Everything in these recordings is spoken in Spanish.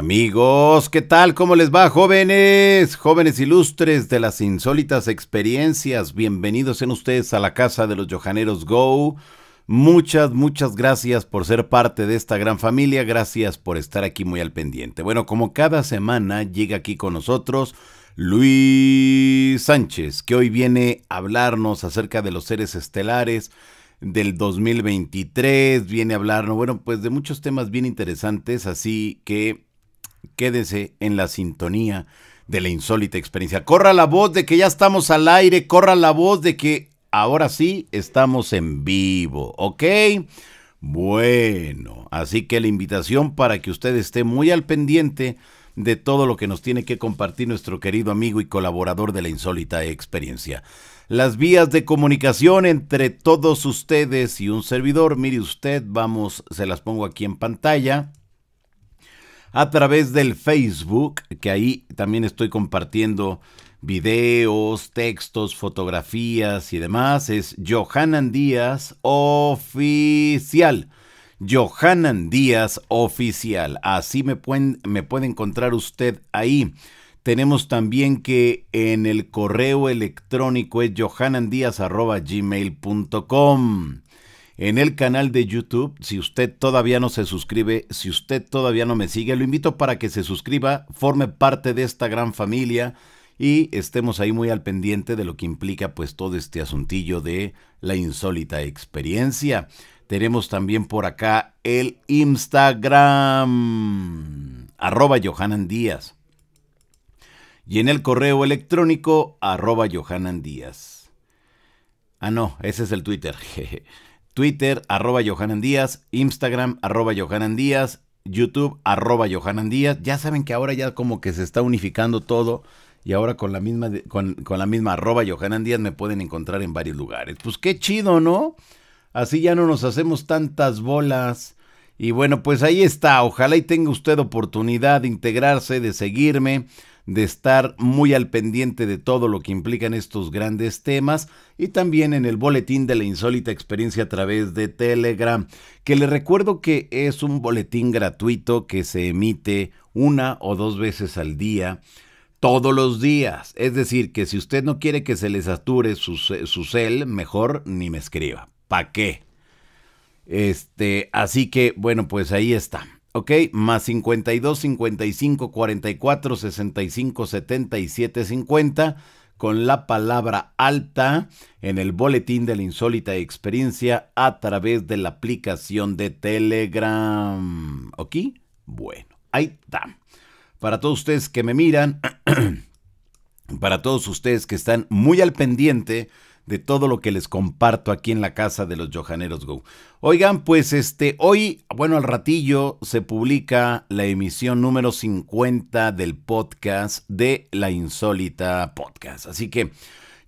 Amigos, ¿qué tal? ¿Cómo les va, jóvenes? Jóvenes ilustres de las insólitas experiencias, bienvenidos en ustedes a la casa de los Johaneros Go. Muchas, muchas gracias por ser parte de esta gran familia, gracias por estar aquí muy al pendiente. Bueno, como cada semana llega aquí con nosotros Luis Sánchez, que hoy viene a hablarnos acerca de los seres estelares, del 2023, viene a hablarnos, bueno, pues de muchos temas bien interesantes, así que Quédese en la sintonía de la insólita experiencia. Corra la voz de que ya estamos al aire, corra la voz de que ahora sí estamos en vivo, ¿ok? Bueno, así que la invitación para que usted esté muy al pendiente de todo lo que nos tiene que compartir nuestro querido amigo y colaborador de la insólita experiencia. Las vías de comunicación entre todos ustedes y un servidor, mire usted, vamos, se las pongo aquí en pantalla a través del Facebook, que ahí también estoy compartiendo videos, textos, fotografías y demás. Es Johanan Díaz Oficial. Johanan Díaz Oficial. Así me, pueden, me puede encontrar usted ahí. Tenemos también que en el correo electrónico es JohananDiaz@gmail.com en el canal de YouTube. Si usted todavía no se suscribe, si usted todavía no me sigue, lo invito para que se suscriba, forme parte de esta gran familia y estemos ahí muy al pendiente de lo que implica pues todo este asuntillo de la insólita experiencia. Tenemos también por acá el Instagram, arroba Johanan Díaz. Y en el correo electrónico, arroba Johanan Díaz. Ah, no, ese es el Twitter. Jeje. Twitter, arroba Johanan Díaz, Instagram, arroba Johanan Díaz, YouTube, arroba Johanan Díaz. Ya saben que ahora ya como que se está unificando todo y ahora con la misma, con, la misma arroba Johanan Díaz me pueden encontrar en varios lugares. Pues qué chido, ¿no? Así ya no nos hacemos tantas bolas. Y bueno, pues ahí está. Ojalá y tenga usted oportunidad de integrarse, de seguirme, de estar muy al pendiente de todo lo que implican estos grandes temas y también en el boletín de la insólita experiencia a través de Telegram, que le recuerdo que es un boletín gratuito que se emite una o dos veces al día todos los días. Es decir, que si usted no quiere que se le sature su, su cel, mejor ni me escriba. ¿Para qué? Este, así que bueno, pues ahí está. Ok, más 52, 55, 44, 65, 77, 50 con la palabra alta en el boletín de la insólita experiencia a través de la aplicación de Telegram. ¿Ok? Bueno, ahí está. Para todos ustedes que me miran, para todos ustedes que están muy al pendiente de todo lo que les comparto aquí en la casa de los Johaneros Go. Oigan, pues este, hoy, bueno, al ratillo se publica la emisión número 50 del podcast de La Insólita Podcast. Así que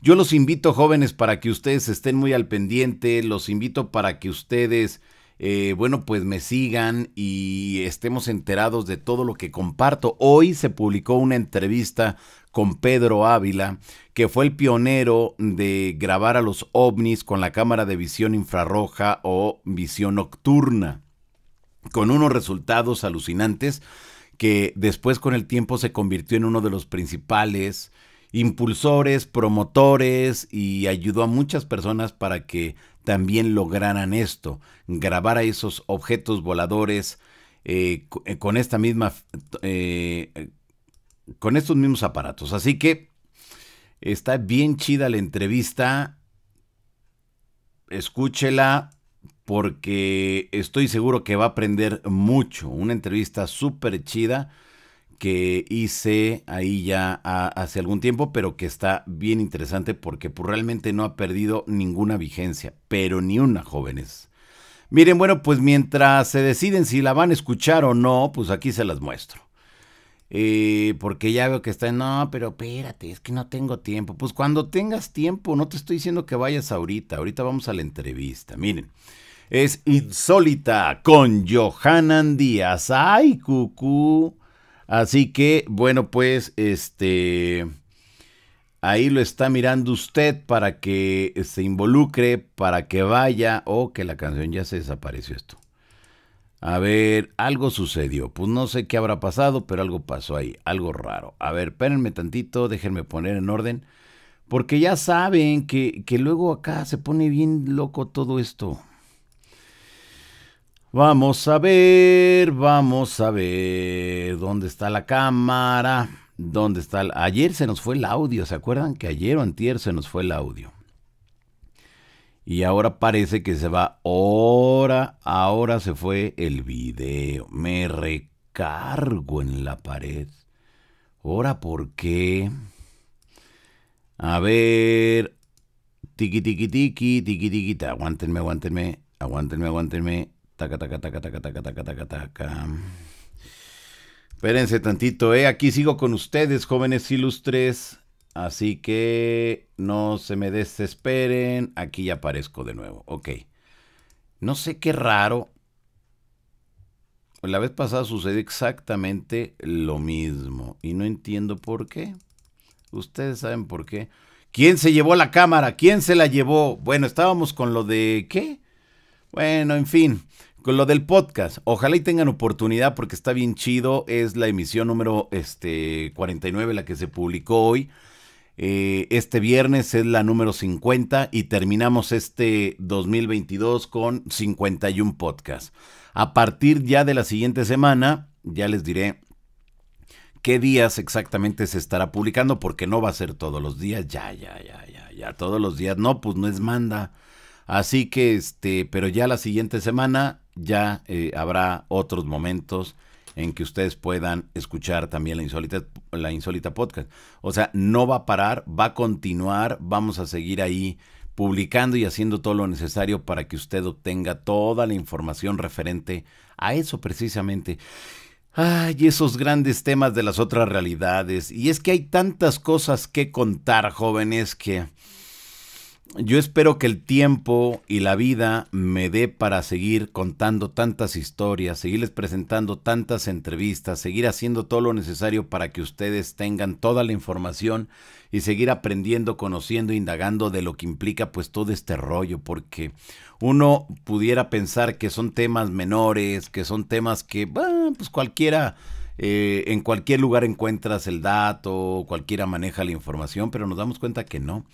yo los invito, jóvenes, para que ustedes estén muy al pendiente, los invito para que ustedes... Eh, bueno, pues me sigan y estemos enterados de todo lo que comparto. Hoy se publicó una entrevista con Pedro Ávila, que fue el pionero de grabar a los ovnis con la cámara de visión infrarroja o visión nocturna, con unos resultados alucinantes que después con el tiempo se convirtió en uno de los principales impulsores, promotores y ayudó a muchas personas para que también lograran esto, grabar a esos objetos voladores eh, eh, con esta misma... Eh, con estos mismos aparatos. Así que Está bien chida la entrevista. Escúchela porque estoy seguro que va a aprender mucho. Una entrevista súper chida que hice ahí ya hace algún tiempo, pero que está bien interesante porque pues, realmente no ha perdido ninguna vigencia, pero ni una, jóvenes. Miren, bueno, pues mientras se deciden si la van a escuchar o no, pues aquí se las muestro. Eh, porque ya veo que está, no, pero espérate, es que no tengo tiempo. Pues cuando tengas tiempo, no te estoy diciendo que vayas ahorita, ahorita vamos a la entrevista, miren. Es Insólita con Johanan Díaz. ¡Ay, cucú! Así que, bueno, pues, este... Ahí lo está mirando usted para que se involucre, para que vaya o que la canción ya se desapareció esto. A ver, algo sucedió. Pues no sé qué habrá pasado, pero algo pasó ahí, algo raro. A ver, espérenme tantito, déjenme poner en orden. Porque ya saben que, luego acá se pone bien loco todo esto. Vamos a ver, vamos a ver. ¿Dónde está la cámara? ¿Dónde está? El... Ayer se nos fue el audio, ¿se acuerdan? Que ayer o antier se nos fue el audio. Y ahora parece que se va. Ahora, ahora se fue el video. Me recargo en la pared. Ahora, ¿por qué? A ver. Tiki tiki tiki, tiki tiki. Aguantenme, Aguántenme, aguántenme. Aguántenme, aguántenme. Taca, taca, taca, taca, taca, taca, taca, taca. Espérense tantito, ¿eh? Aquí sigo con ustedes, jóvenes ilustres. Así que no se me desesperen. Aquí ya aparezco de nuevo. Ok. No sé qué raro. La vez pasada sucedió exactamente lo mismo. Y no entiendo por qué. Ustedes saben por qué. ¿Quién se llevó la cámara? ¿Quién se la llevó? Bueno, estábamos con lo de qué. Bueno, en fin, con lo del podcast. Ojalá y tengan oportunidad porque está bien chido. Es la emisión número este, 49 la que se publicó hoy. Eh, este viernes es la número 50 y terminamos este 2022 con 51 podcasts. A partir ya de la siguiente semana, ya les diré qué días exactamente se estará publicando, porque no va a ser todos los días, ya, ya, ya, ya, ya, todos los días, no, pues no es manda. Así que, este, pero ya la siguiente semana ya eh, habrá otros momentos en que ustedes puedan escuchar también la insólita, la insólita podcast. O sea, no va a parar, va a continuar, vamos a seguir ahí publicando y haciendo todo lo necesario para que usted obtenga toda la información referente a eso precisamente. Ay, esos grandes temas de las otras realidades. Y es que hay tantas cosas que contar, jóvenes, que yo espero que el tiempo y la vida me dé para seguir contando tantas historias, seguirles presentando tantas entrevistas, seguir haciendo todo lo necesario para que ustedes tengan toda la información y seguir aprendiendo, conociendo, indagando de lo que implica pues todo este rollo, porque uno pudiera pensar que son temas menores, que son temas que pues cualquiera... Eh, en cualquier lugar encuentras el dato, cualquiera maneja la información, pero nos damos cuenta que no.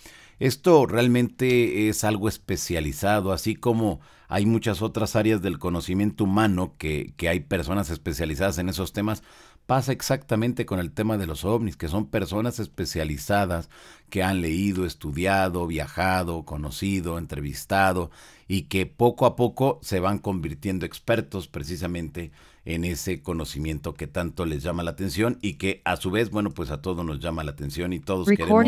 Esto realmente es algo especializado, así como hay muchas otras áreas del conocimiento humano que, hay personas especializadas en esos temas. Pasa exactamente con el tema de los ovnis, que son personas especializadas que han leído, estudiado, viajado, conocido, entrevistado y que poco a poco se van convirtiendo expertos precisamente en ese conocimiento que tanto les llama la atención y que a su vez, bueno, pues a todos nos llama la atención y todos queremos,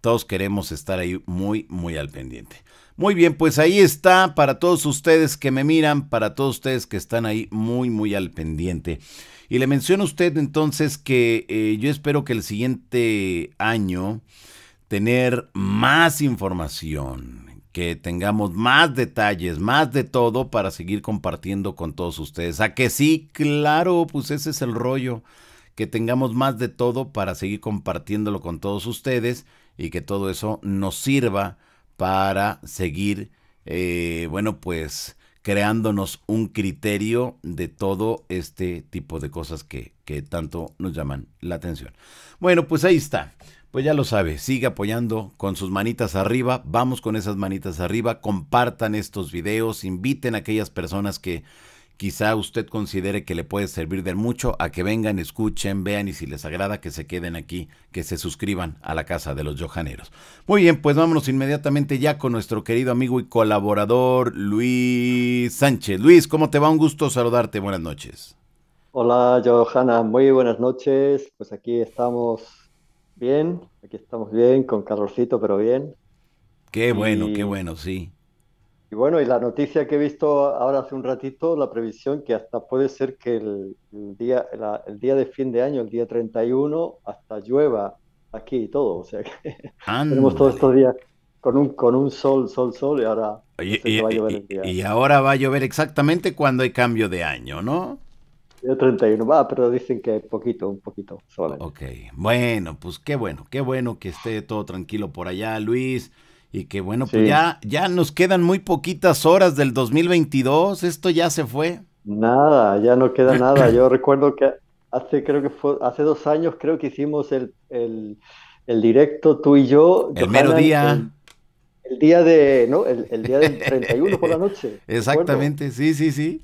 todos queremos estar ahí muy, muy al pendiente. Muy bien, pues ahí está para todos ustedes que me miran, para todos ustedes que están ahí muy, muy al pendiente. Y le menciono a usted entonces que eh, yo espero que el siguiente año tener más información, que tengamos más detalles, más de todo para seguir compartiendo con todos ustedes. A que sí, claro, pues ese es el rollo, que tengamos más de todo para seguir compartiéndolo con todos ustedes y que todo eso nos sirva para seguir, eh, bueno, pues creándonos un criterio de todo este tipo de cosas que, que tanto nos llaman la atención. Bueno, pues ahí está. Pues ya lo sabe, sigue apoyando con sus manitas arriba, vamos con esas manitas arriba, compartan estos videos, inviten a aquellas personas que quizá usted considere que le puede servir de mucho a que vengan, escuchen, vean y si les agrada que se queden aquí, que se suscriban a la Casa de los Johaneros. Muy bien, pues vámonos inmediatamente ya con nuestro querido amigo y colaborador Luis Sánchez. Luis, ¿cómo te va? Un gusto saludarte, buenas noches. Hola Johanna, muy buenas noches. Pues aquí estamos Bien, aquí estamos bien, con carrocito, pero bien. Qué bueno, qué bueno, sí. Y bueno, y la noticia que he visto ahora hace un ratito, la previsión que hasta puede ser que el, día, el día de fin de año, el día 31, hasta llueva aquí y todo. O sea que tenemos todos estos días con un, con un sol, sol, sol y ahora... y ahora va a llover exactamente cuando hay cambio de año, ¿no? Yo 31, va, ah, pero dicen que poquito, un poquito solamente. Ok, bueno, pues qué bueno, qué bueno que esté todo tranquilo por allá, Luis. Y qué bueno, pues ya, ya nos quedan muy poquitas horas del 2022, esto ya se fue. Nada, ya no queda nada. Yo recuerdo que hace, creo que fue, hace dos años creo que hicimos el, el, directo tú y yo. El mero día. El, día de, ¿no? El, el, día del 31 por la noche. Exactamente, sí, sí, sí.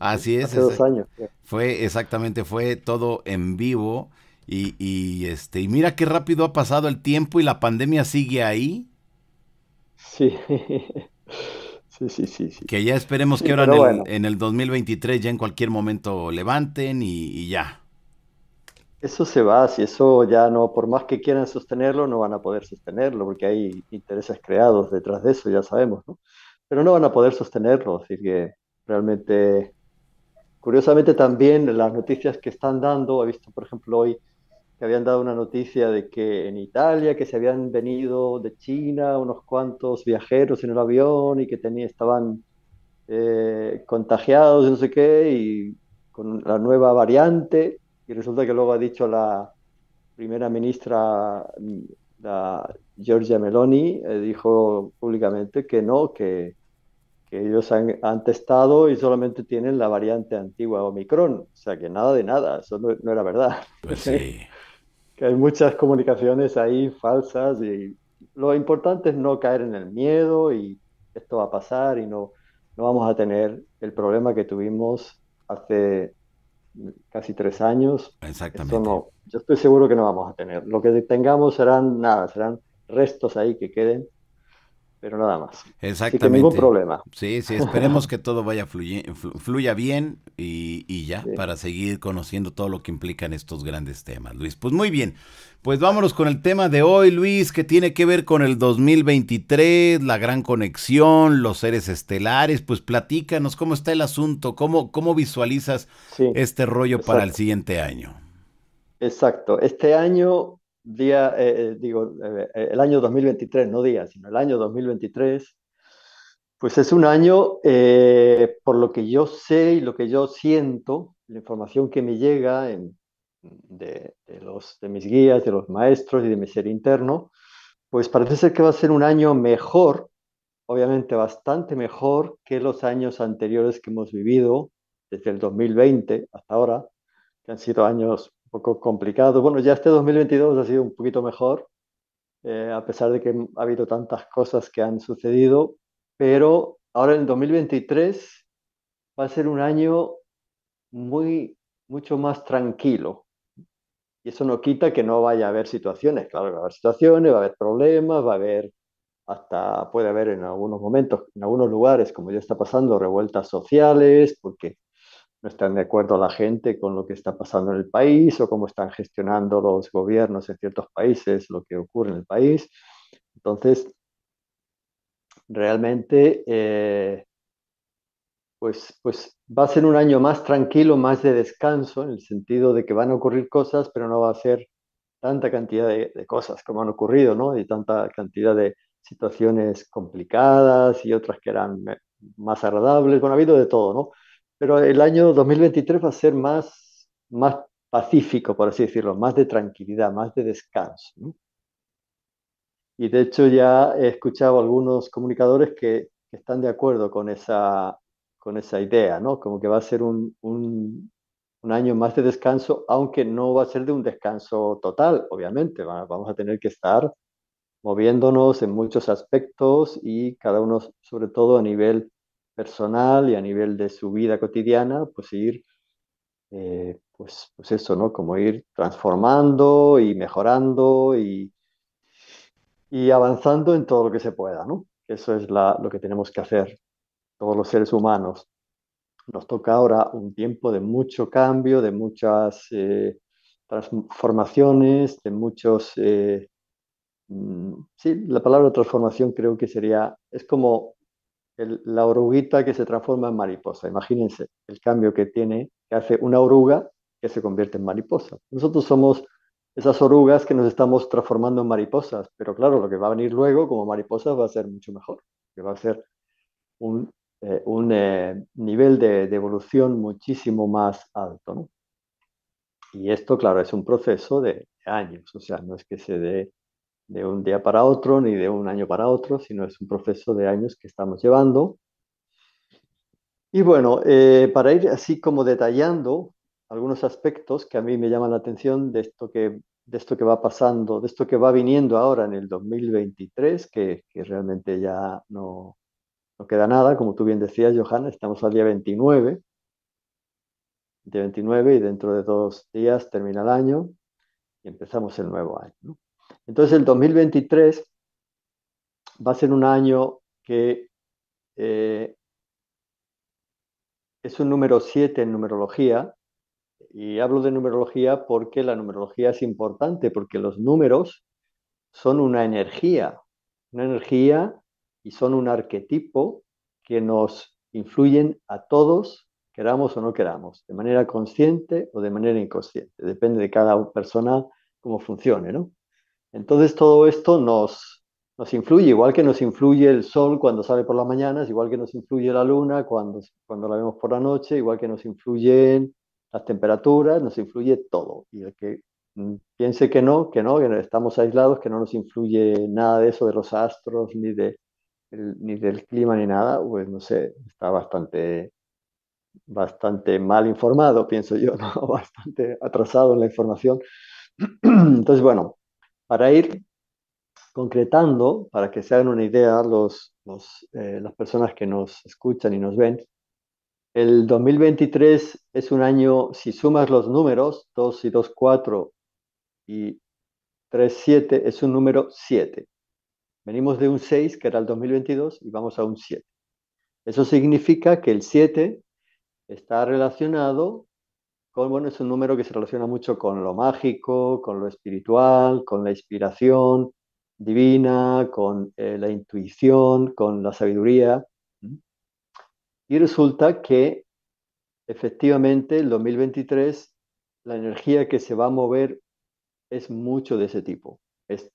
Así es. Hace dos años. Fue exactamente, fue todo en vivo. Y, este, y mira qué rápido ha pasado el tiempo y la pandemia sigue ahí. Sí. Sí, sí, sí, Que ya esperemos que ahora en el, en el, 2023 ya en cualquier momento levanten y, y ya. Eso se va, si eso ya no, por más que quieran sostenerlo, no van a poder sostenerlo, porque hay intereses creados detrás de eso, ya sabemos, ¿no? Pero no van a poder sostenerlo, así que realmente Curiosamente también las noticias que están dando, he visto por ejemplo hoy que habían dado una noticia de que en Italia, que se habían venido de China unos cuantos viajeros en el avión y que estaban eh, contagiados, no sé qué, y con la nueva variante, y resulta que luego ha dicho la primera ministra, la Giorgia Meloni, eh, dijo públicamente que no, que que ellos han, testado y solamente tienen la variante antigua Omicron. O sea que nada de nada, eso no, era verdad. Pues sí. que hay muchas comunicaciones ahí falsas y lo importante es no caer en el miedo y esto va a pasar y no, no vamos a tener el problema que tuvimos hace casi tres años. Exactamente. Eso no, yo estoy seguro que no vamos a tener. Lo que tengamos serán nada, serán restos ahí que queden pero nada más. Exactamente. problema. Sí, sí, esperemos que todo vaya fluye, fluya bien y, ya, para seguir conociendo todo lo que implican estos grandes temas, Luis. Pues muy bien, pues vámonos con el tema de hoy, Luis, que tiene que ver con el 2023, la gran conexión, los seres estelares. Pues platícanos cómo está el asunto, cómo, cómo visualizas este rollo para el siguiente año. Exacto, este año día, eh, eh, digo, eh, el año 2023, no día, sino el año 2023, pues es un año, por lo que yo sé y lo que yo siento, la información que me llega de, los, de mis guías, de los maestros y de mi ser interno, pues parece ser que va a ser un año mejor, obviamente bastante mejor que los años anteriores que hemos vivido, desde el 2020 hasta ahora, que han sido años poco complicado. Bueno, ya este 2022 ha sido un poquito mejor, eh, a pesar de que ha habido tantas cosas que han sucedido, pero ahora en 2023 va a ser un año muy, mucho más tranquilo. Y eso no quita que no vaya a haber situaciones, claro va a haber situaciones, va a haber problemas, va a haber hasta puede haber en algunos momentos, en algunos lugares, como ya está pasando, revueltas sociales, porque no están de acuerdo la gente con lo que está pasando en el país o cómo están gestionando los gobiernos en ciertos países lo que ocurre en el país. Entonces, realmente, eh, pues, pues va a ser un año más tranquilo, más de descanso, en el sentido de que van a ocurrir cosas, pero no va a ser tanta cantidad de, de cosas como han ocurrido, ¿no? Y tanta cantidad de situaciones complicadas y otras que eran eh, más agradables. Bueno, ha habido de todo, ¿no? pero el año 2023 va a ser más, más pacífico, por así decirlo, más de tranquilidad, más de descanso. Y de hecho ya he escuchado algunos comunicadores que, están de acuerdo con esa, con esa idea, ¿no? Como que va a ser un, un año más de descanso, aunque no va a ser de un descanso total, obviamente. Vamos a tener que estar moviéndonos en muchos aspectos y cada uno sobre todo a nivel personal y a nivel de su vida cotidiana, pues ir, eh, pues, pues eso, ¿no? Como ir transformando y mejorando y, y avanzando en todo lo que se pueda, ¿no? Eso es lo que tenemos que hacer todos los seres humanos. Nos toca ahora un tiempo de mucho cambio, de muchas eh, transformaciones, de muchos... Eh, mm, sí, la palabra transformación creo que sería, es como la oruguita que se transforma en mariposa. Imagínense el cambio que tiene, que hace una oruga que se convierte en mariposa. Nosotros somos esas orugas que nos estamos transformando en mariposas, pero claro, lo que va a venir luego como mariposas va a ser mucho mejor, que va a ser un, eh, eh, nivel de, evolución muchísimo más alto. Y esto, claro, es un proceso de años, o sea, no es que se dé de un día para otro ni de un año para otro, sino es un proceso de años que estamos llevando. Y bueno, eh, para ir así como detallando algunos aspectos que a mí me llaman la atención de esto que, de esto que va pasando, de esto que va viniendo ahora en el 2023, que, realmente ya no, no queda nada, como tú bien decías, Johanna, estamos al día 29, de 29 y dentro de dos días termina el año y empezamos el nuevo año. Entonces el 2023 va a ser un año que eh, es un número 7 en numerología. Y hablo de numerología porque la numerología es importante, porque los números son una energía, una energía y son un arquetipo que nos influyen a todos, queramos o no queramos, de manera consciente o de manera inconsciente. Depende de cada persona cómo funcione, ¿no? Entonces todo esto nos, influye, igual que nos influye el sol cuando sale por las mañanas, igual que nos influye la luna cuando, la vemos por la noche, igual que nos influyen las temperaturas, nos influye todo. Y el que mm, piense que no, que no, que estamos aislados, que no nos influye nada de eso, de los astros, ni, de, ni del clima, ni nada, pues no sé, está bastante, bastante mal informado, pienso yo, bastante atrasado en la información. Entonces, bueno, para ir concretando, para que se hagan una idea los, los eh, las personas que nos escuchan y nos ven, el 2023 es un año, si sumas los números, 2 y 2, 4 y 3, 7, es un número 7. Venimos de un 6, que era el 2022, y vamos a un 7. Eso significa que el 7 está relacionado bueno, es un número que se relaciona mucho con lo mágico, con lo espiritual, con la inspiración divina, con eh, la intuición, con la sabiduría. Y resulta que efectivamente el 2023 la energía que se va a mover es mucho de ese tipo. Es,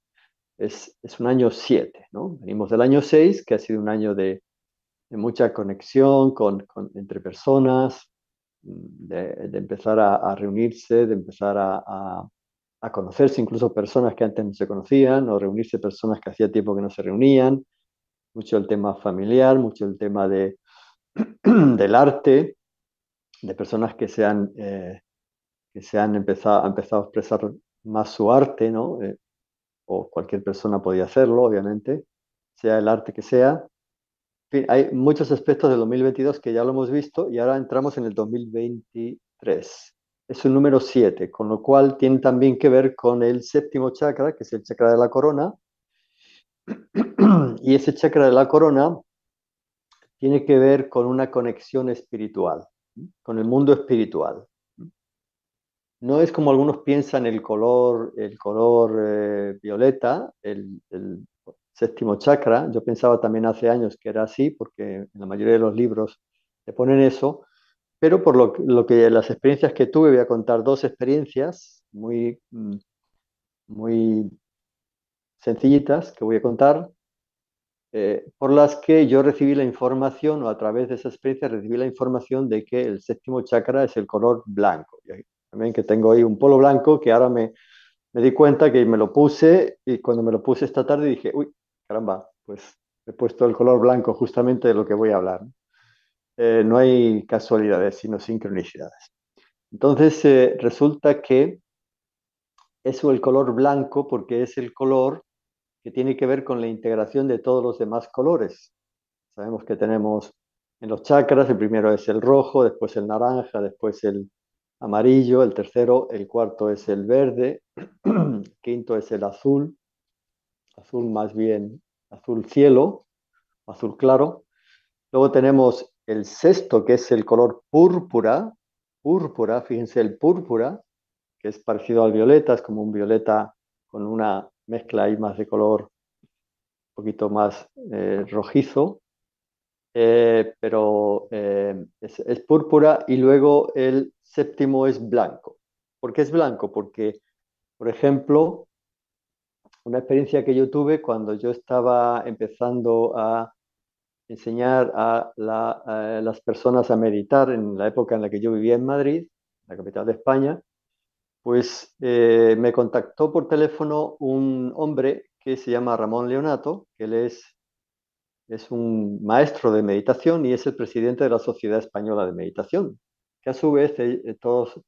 es, un año 7, ¿no? Venimos del año 6, que ha sido un año de, mucha conexión con, entre personas, de, empezar a, reunirse, de empezar a, conocerse incluso personas que antes no se conocían, o reunirse personas que hacía tiempo que no se reunían, mucho el tema familiar, mucho el tema de, del arte, de personas que se han, eh, que se han empezado, empezado a expresar más su arte, ¿no? Eh, o cualquier persona podía hacerlo, obviamente, sea el arte que sea, hay muchos aspectos del 2022 que ya lo hemos visto y ahora entramos en el 2023. Es un número 7, con lo cual tiene también que ver con el séptimo chakra, que es el chakra de la corona. Y ese chakra de la corona tiene que ver con una conexión espiritual, con el mundo espiritual. No es como algunos piensan el color, el color eh, violeta, el, séptimo chakra. Yo pensaba también hace años que era así, porque en la mayoría de los libros le ponen eso, pero por lo, que las experiencias que tuve, voy a contar dos experiencias muy, mm, muy sencillitas que voy a contar, eh, por las que yo recibí la información, o a través de esa experiencia recibí la información de que el séptimo chakra es el color blanco. también que tengo ahí un polo blanco que ahora me, me di cuenta que me lo puse y cuando me lo puse esta tarde dije, uy, caramba, pues he puesto el color blanco justamente de lo que voy a hablar. no eh, hay casualidades, sino sincronicidades. Entonces, eh, resulta que eso, el color blanco, porque es el color que tiene que ver con la integración de todos los demás colores. Sabemos que tenemos en los chakras, el primero es el rojo, después el naranja, después el amarillo, el tercero, el cuarto es el verde, el quinto es el azul, azul más bien azul cielo, azul claro. Luego tenemos el sexto, que es el color púrpura, púrpura, fíjense el púrpura, que es parecido al violeta, es como un violeta con una mezcla ahí más de color un poquito más eh, rojizo, eh, pero eh, es, es púrpura y luego el séptimo es blanco. ¿Por qué es blanco? Porque, por ejemplo, una experiencia que yo tuve cuando yo estaba empezando a enseñar a, las personas a meditar en la época en la que yo vivía en Madrid, la capital de España, pues eh, me contactó por teléfono un hombre que se llama Ramón Leonato, que él es, es un maestro de meditación y es el presidente de la Sociedad Española de Meditación, que a su vez eh, todos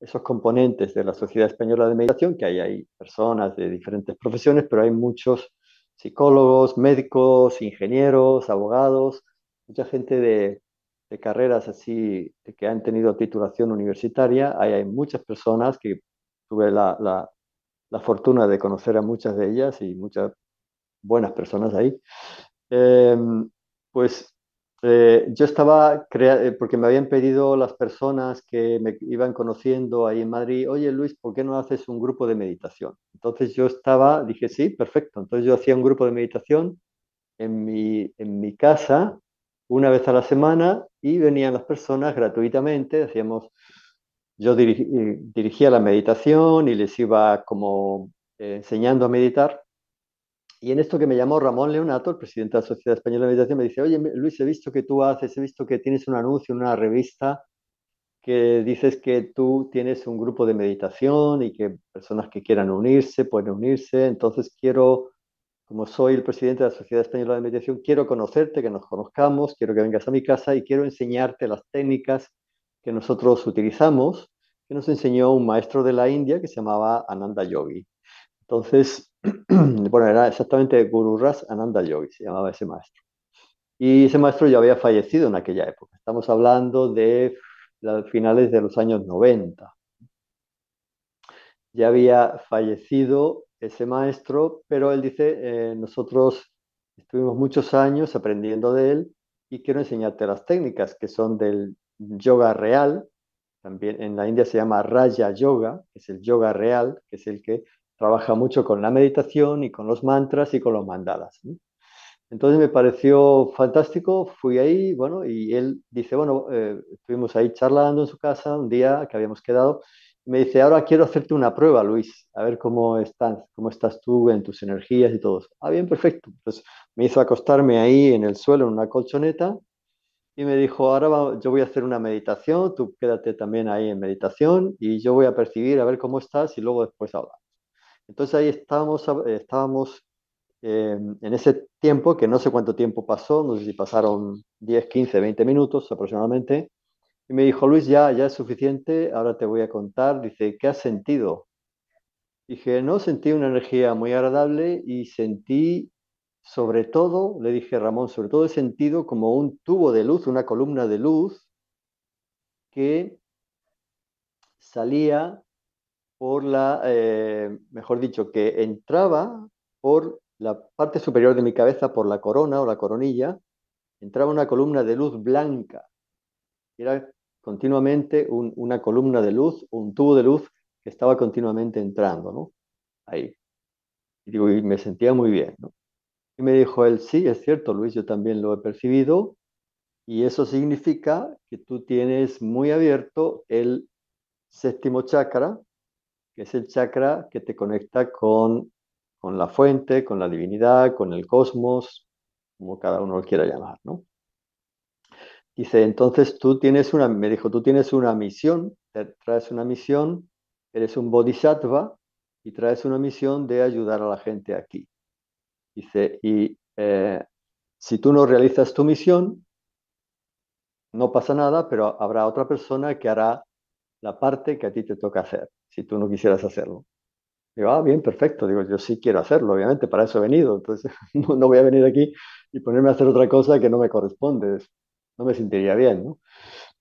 esos componentes de la Sociedad Española de Meditación, que ahí hay personas de diferentes profesiones, pero hay muchos psicólogos, médicos, ingenieros, abogados, mucha gente de, carreras así que han tenido titulación universitaria. hay muchas personas que tuve la, fortuna de conocer a muchas de ellas y muchas buenas personas ahí. Em, pues eh, yo estaba, eh, porque me habían pedido las personas que me iban conociendo ahí en Madrid, oye Luis, ¿por qué no haces un grupo de meditación? Entonces yo estaba, dije, sí, perfecto. Entonces yo hacía un grupo de meditación en mi, en mi casa una vez a la semana y venían las personas gratuitamente, hacíamos, yo dirigía la meditación y les iba como eh, enseñando a meditar y en esto que me llamó Ramón Leonato, el presidente de la Sociedad Española de Meditación, me dice, oye Luis, he visto que tú haces, he visto que tienes un anuncio en una revista que dices que tú tienes un grupo de meditación y que personas que quieran unirse pueden unirse. Entonces quiero, como soy el presidente de la Sociedad Española de Meditación, quiero conocerte, que nos conozcamos, quiero que vengas a mi casa y quiero enseñarte las técnicas que nosotros utilizamos, que nos enseñó un maestro de la India que se llamaba Ananda Yogi. Entonces, bueno, era exactamente Guru Ras Ananda Yogi, se llamaba ese maestro. Y ese maestro ya había fallecido en aquella época. Estamos hablando de finales de los años 90. Ya había fallecido ese maestro, pero él dice, eh, nosotros estuvimos muchos años aprendiendo de él y quiero enseñarte las técnicas que son del yoga real, también en la India se llama Raya Yoga, es el yoga real, que es el que trabaja mucho con la meditación y con los mantras y con los mandalas. Entonces me pareció fantástico, fui ahí, bueno, y él dice, bueno, eh, estuvimos ahí charlando en su casa un día que habíamos quedado, me dice, ahora quiero hacerte una prueba, Luis, a ver cómo estás, cómo estás tú en tus energías y todo Ah, bien, perfecto. Entonces me hizo acostarme ahí en el suelo, en una colchoneta, y me dijo, ahora yo voy a hacer una meditación, tú quédate también ahí en meditación, y yo voy a percibir a ver cómo estás y luego después hablar. Entonces ahí estábamos, ah, estábamos em, en ese tiempo, que no sé cuánto tiempo pasó, no sé si pasaron 10, 15, 20 minutos aproximadamente, y me dijo, Luis, ya, ya es suficiente, ahora te voy a contar, dice, ¿qué has sentido? Dije, no, sentí una energía muy agradable y sentí, sobre todo, le dije a Ramón, sobre todo he sentido como un tubo de luz, una columna de luz que salía por la, eh, mejor dicho, que entraba por la parte superior de mi cabeza, por la corona o la coronilla, entraba una columna de luz blanca. Era continuamente una columna de luz, un tubo de luz que estaba continuamente entrando, ¿no? Ahí. Y, me sentía muy bien, ¿no? Y me dijo él, sí, es cierto, Luis, yo también lo he percibido, y eso significa que tú tienes muy abierto el séptimo chakra, que es el chakra que te conecta con, con la fuente, con la divinidad, con el cosmos, como cada uno lo quiera llamar, ¿no? Dice, entonces tú tienes una, me dijo, tú tienes una misión, traes una misión, eres un bodhisattva y traes una misión de ayudar a la gente aquí. Dice, y eh, si tú no realizas tu misión, no pasa nada, pero habrá otra persona que hará la parte que a ti te toca hacer si tú no quisieras hacerlo. Digo, ah, bien, perfecto. Digo, yo sí quiero hacerlo, obviamente, para eso he venido. Entonces, no, voy a venir aquí y ponerme a hacer otra cosa que no me corresponde. No me sentiría bien, ¿no?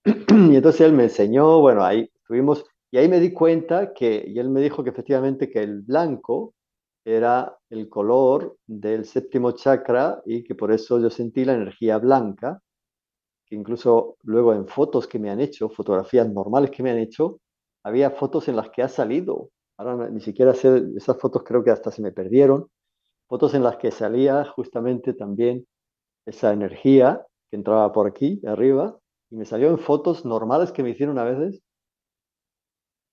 Y entonces él me enseñó, bueno, ahí estuvimos y ahí me di cuenta que, y él me dijo que efectivamente que el blanco era el color del séptimo chakra y que por eso yo sentí la energía blanca, que incluso luego en fotos que me han hecho, fotografías normales que me han hecho, había fotos en las que ha salido, ahora ni siquiera sé, esas fotos creo que hasta se me perdieron, fotos en las que salía justamente también esa energía que entraba por aquí, arriba, y me salió en fotos normales que me hicieron a veces,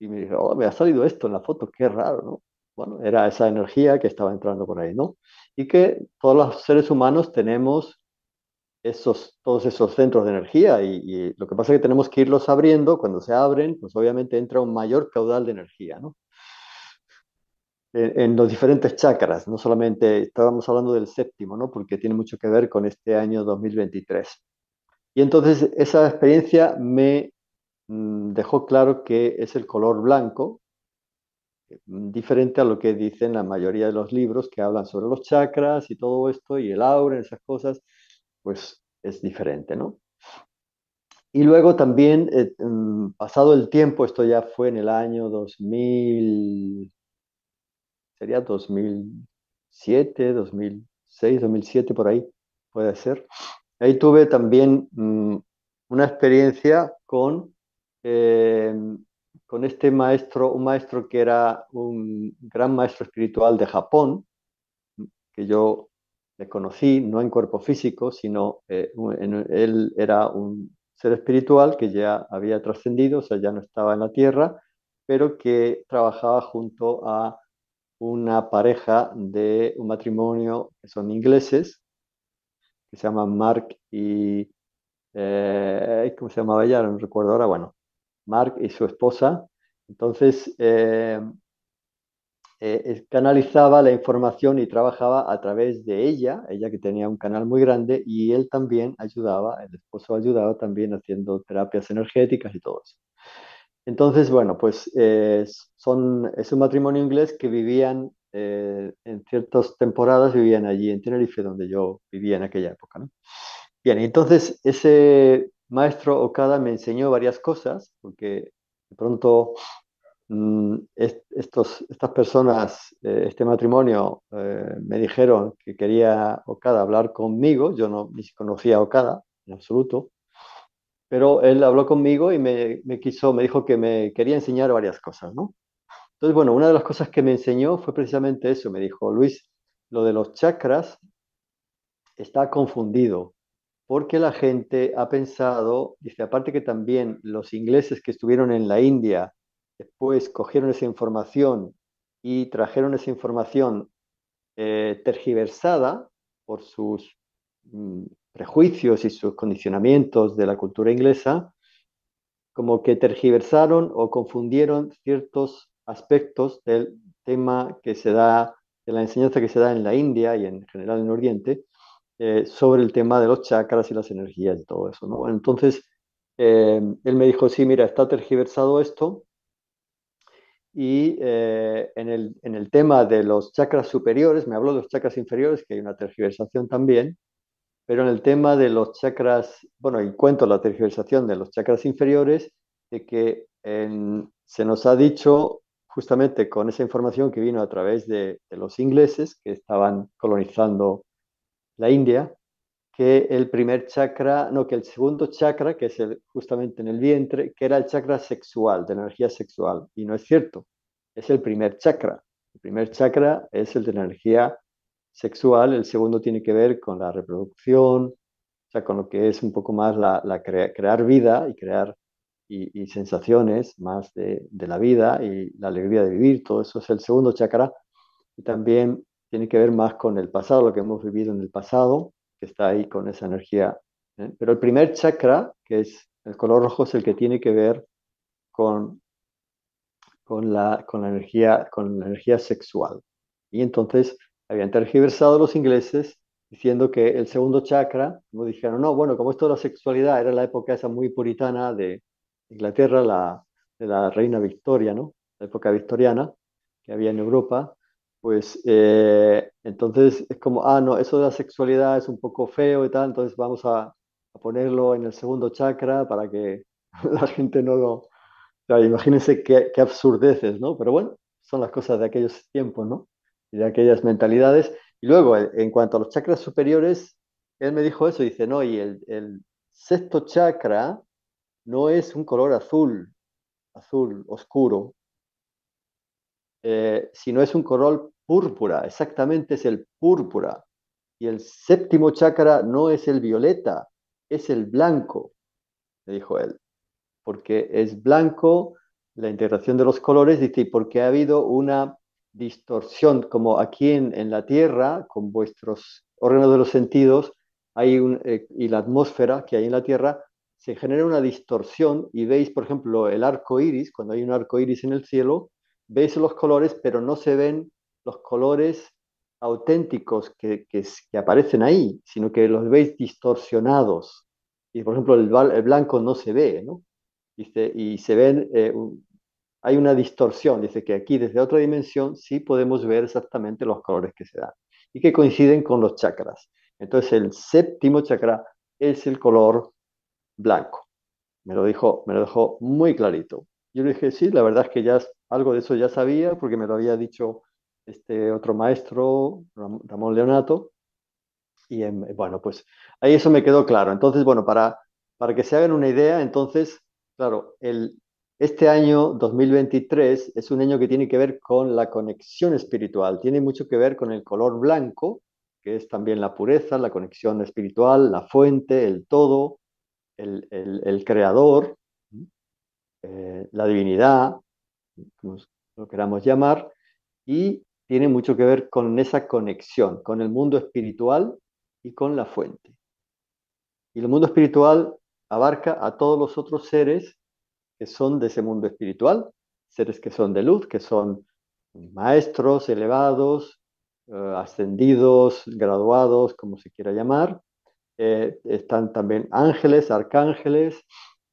y me dijo, oh, me ha salido esto en la foto, qué raro, ¿no? Bueno, era esa energía que estaba entrando por ahí, ¿no? Y que todos los seres humanos tenemos esos, todos esos centros de energía y, lo que pasa es que tenemos que irlos abriendo, cuando se abren, pues obviamente entra un mayor caudal de energía, ¿no? En, los diferentes chakras, no solamente, estábamos hablando del séptimo, ¿no? Porque tiene mucho que ver con este año 2023. Y entonces esa experiencia me mm, dejó claro que es el color blanco, diferente a lo que dicen la mayoría de los libros que hablan sobre los chakras y todo esto y el aura, esas cosas pues es diferente, ¿no? Y luego también, eh, mm, pasado el tiempo, esto ya fue en el año 2000, sería 2007, 2006, 2007, por ahí puede ser. Ahí tuve también mm, una experiencia con, eh, con este maestro, un maestro que era un gran maestro espiritual de Japón, que yo le conocí no en cuerpo físico, sino eh, en, él era un ser espiritual que ya había trascendido, o sea, ya no estaba en la tierra, pero que trabajaba junto a una pareja de un matrimonio que son ingleses, que se llaman Mark y... Eh, ¿Cómo se llamaba ella? No recuerdo ahora. Bueno, Mark y su esposa. Entonces, eh, eh, canalizaba la información y trabajaba a través de ella, ella que tenía un canal muy grande y él también ayudaba, el esposo ayudaba también haciendo terapias energéticas y todo eso. Entonces, bueno, pues eh, son, es un matrimonio inglés que vivían eh, en ciertas temporadas, vivían allí en Tenerife, donde yo vivía en aquella época. Bien, entonces ese maestro Okada me enseñó varias cosas, porque de pronto Mm, estas personas, eh, este matrimonio, eh, me dijeron que quería Okada hablar conmigo. Yo no ni conocía a Okada en absoluto, pero él habló conmigo y me, me, quiso, me dijo que me quería enseñar varias cosas, ¿no? Entonces, bueno, una de las cosas que me enseñó fue precisamente eso. Me dijo, Luis, lo de los chakras está confundido porque la gente ha pensado, dice, aparte que también los ingleses que estuvieron en la India, después cogieron esa información y trajeron esa información eh, tergiversada por sus mm, prejuicios y sus condicionamientos de la cultura inglesa, como que tergiversaron o confundieron ciertos aspectos del tema que se da, de la enseñanza que se da en la India y en general en Oriente, eh, sobre el tema de los chakras y las energías y todo eso. ¿no? Entonces, eh, él me dijo, sí, mira, está tergiversado esto, y eh, en, el, tema de los chakras superiores, me habló de los chakras inferiores, que hay una tergiversación también, pero en el tema de los chakras, bueno, y cuento la tergiversación de los chakras inferiores, de que se nos ha dicho justamente con esa información que vino a través de los ingleses que estaban colonizando la India, que el primer chakra, no, que el segundo chakra, que es justamente en el vientre, que era el chakra sexual, de energía sexual. Y no es cierto, es el primer chakra. El primer chakra es el de energía sexual, el segundo tiene que ver con la reproducción, o sea, con lo que es un poco más la, crear vida y crear y, sensaciones más de, de la vida y la alegría de vivir, todo eso es el segundo chakra. Y también tiene que ver más con el pasado, lo que hemos vivido en el pasado, que está ahí con esa energía. ¿eh? Pero el primer chakra, que es el color rojo, es el que tiene que ver con, con, la, con, la, energía, con la energía sexual. Y entonces habían tergiversado los ingleses diciendo que el segundo chakra, como dijeron, no, bueno, como esto de la sexualidad era la época esa muy puritana de Inglaterra, la, de la reina Victoria, ¿no? La época victoriana que había en Europa, pues eh, entonces es como, ah, no, eso de la sexualidad es un poco feo y tal, entonces vamos a, ponerlo en el segundo chakra para que la gente no lo... imagínense qué, absurdeces, ¿no? Pero bueno, son las cosas de aquellos tiempos, ¿no? Y de aquellas mentalidades. Y luego, eh, en cuanto a los chakras superiores, él me dijo eso, dice, no, y el, sexto chakra no es un color azul, azul, oscuro, eh, sino es un color púrpura, exactamente es el púrpura. Y el séptimo chakra no es el violeta, es el blanco, le dijo él. Porque es blanco la integración de los colores, dice, porque ha habido una distorsión, como aquí en, la Tierra, con vuestros órganos de los sentidos, hay eh, y la atmósfera que hay en la Tierra, se genera una distorsión y veis, por ejemplo, el arco iris, cuando hay un arco iris en el cielo, veis los colores, pero no se ven los colores auténticos que, aparecen ahí, sino que los veis distorsionados. Y por ejemplo, el, blanco no se ve, ¿no? Y se, y ven, eh, hay una distorsión, dice que aquí desde otra dimensión sí podemos ver exactamente los colores que se dan y que coinciden con los chakras. Entonces el séptimo chakra es el color blanco. Me lo dijo, me lo dejó muy clarito. Yo le dije, sí, la verdad es que ya algo de eso ya sabía porque me lo había dicho este otro maestro, Ramón Leonato, y em, bueno, pues ahí eso me quedó claro. Entonces, bueno, para, para que se hagan una idea, entonces, claro, el, este año 2023 es un año que tiene que ver con la conexión espiritual, tiene mucho que ver con el color blanco, que es también la pureza, la conexión espiritual, la fuente, el todo, el, creador, eh, la divinidad, como lo queramos llamar, y tiene mucho que ver con esa conexión, con el mundo espiritual y con la fuente. Y el mundo espiritual abarca a todos los otros seres que son de ese mundo espiritual, seres que son de luz, que son maestros elevados, eh, ascendidos, graduados, como se quiera llamar. Eh, están también ángeles, arcángeles,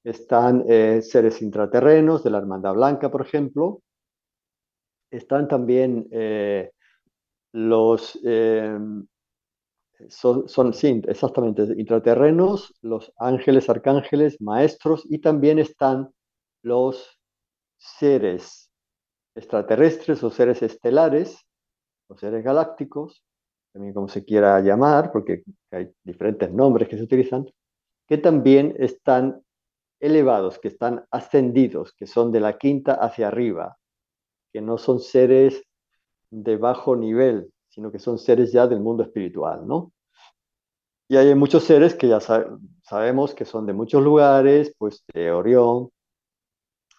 están eh, seres intraterrenos de la Hermandad Blanca, por ejemplo, están también eh, los, em, son, son, sí, exactamente, intraterrenos, los ángeles, arcángeles, maestros, y también están los seres extraterrestres o seres estelares, los seres galácticos, también como se quiera llamar, porque hay diferentes nombres que se utilizan, que también están elevados, que están ascendidos, que son de la quinta hacia arriba, que no son seres de bajo nivel, sino que son seres ya del mundo espiritual, ¿no? Y hay muchos seres que ya sabemos que son de muchos lugares, pues de Orión,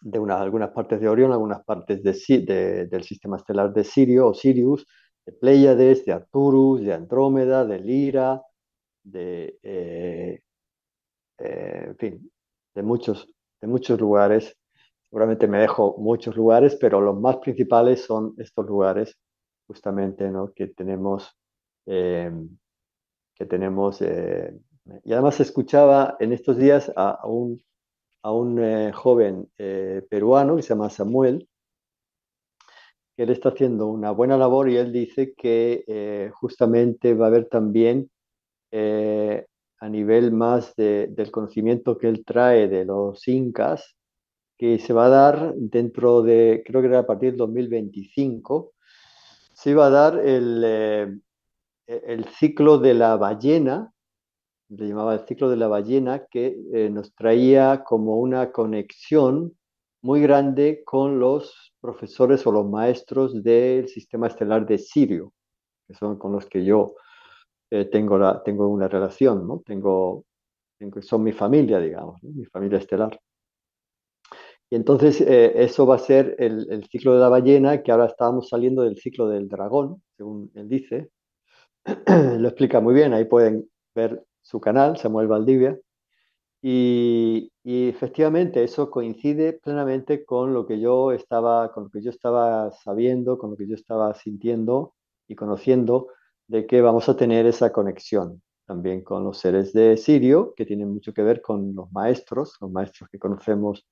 de algunas partes de Orión, algunas partes del sistema estelar de Sirio o Sirius, de Pléyades, de Arturus, de Andrómeda, de Lira, de, eh, eh, en fin, de muchos, de muchos lugares Seguramente me dejo muchos lugares, pero los más principales son estos lugares, justamente, ¿no? que tenemos, em, que tenemos, eh, y además escuchaba en estos días a, un, a un eh, joven eh, peruano que se llama Samuel, que él está haciendo una buena labor y él dice que justamente va a haber también a nivel más del conocimiento que él trae de los incas, que se va a dar dentro de, creo que era a partir de 2025, se va a dar el, eh, el ciclo de la ballena, se llamaba el ciclo de la ballena, que eh, nos traía como una conexión muy grande con los profesores o los maestros del sistema estelar de Sirio, que son con los que yo eh, tengo, la, tengo una relación, ¿no? Tengo, son mi familia, digamos, mi familia estelar. Y entonces eh, eso va a ser el, ciclo de la ballena, que ahora estábamos saliendo del ciclo del dragón, según él dice. Lo explica muy bien, ahí pueden ver su canal, Samuel Valdivia. Y, y, efectivamente eso coincide plenamente con lo que yo estaba, con lo que yo estaba sabiendo, con lo que yo estaba sintiendo y conociendo de que vamos a tener esa conexión también con los seres de Sirio, que tienen mucho que ver con los maestros, los maestros que conocemos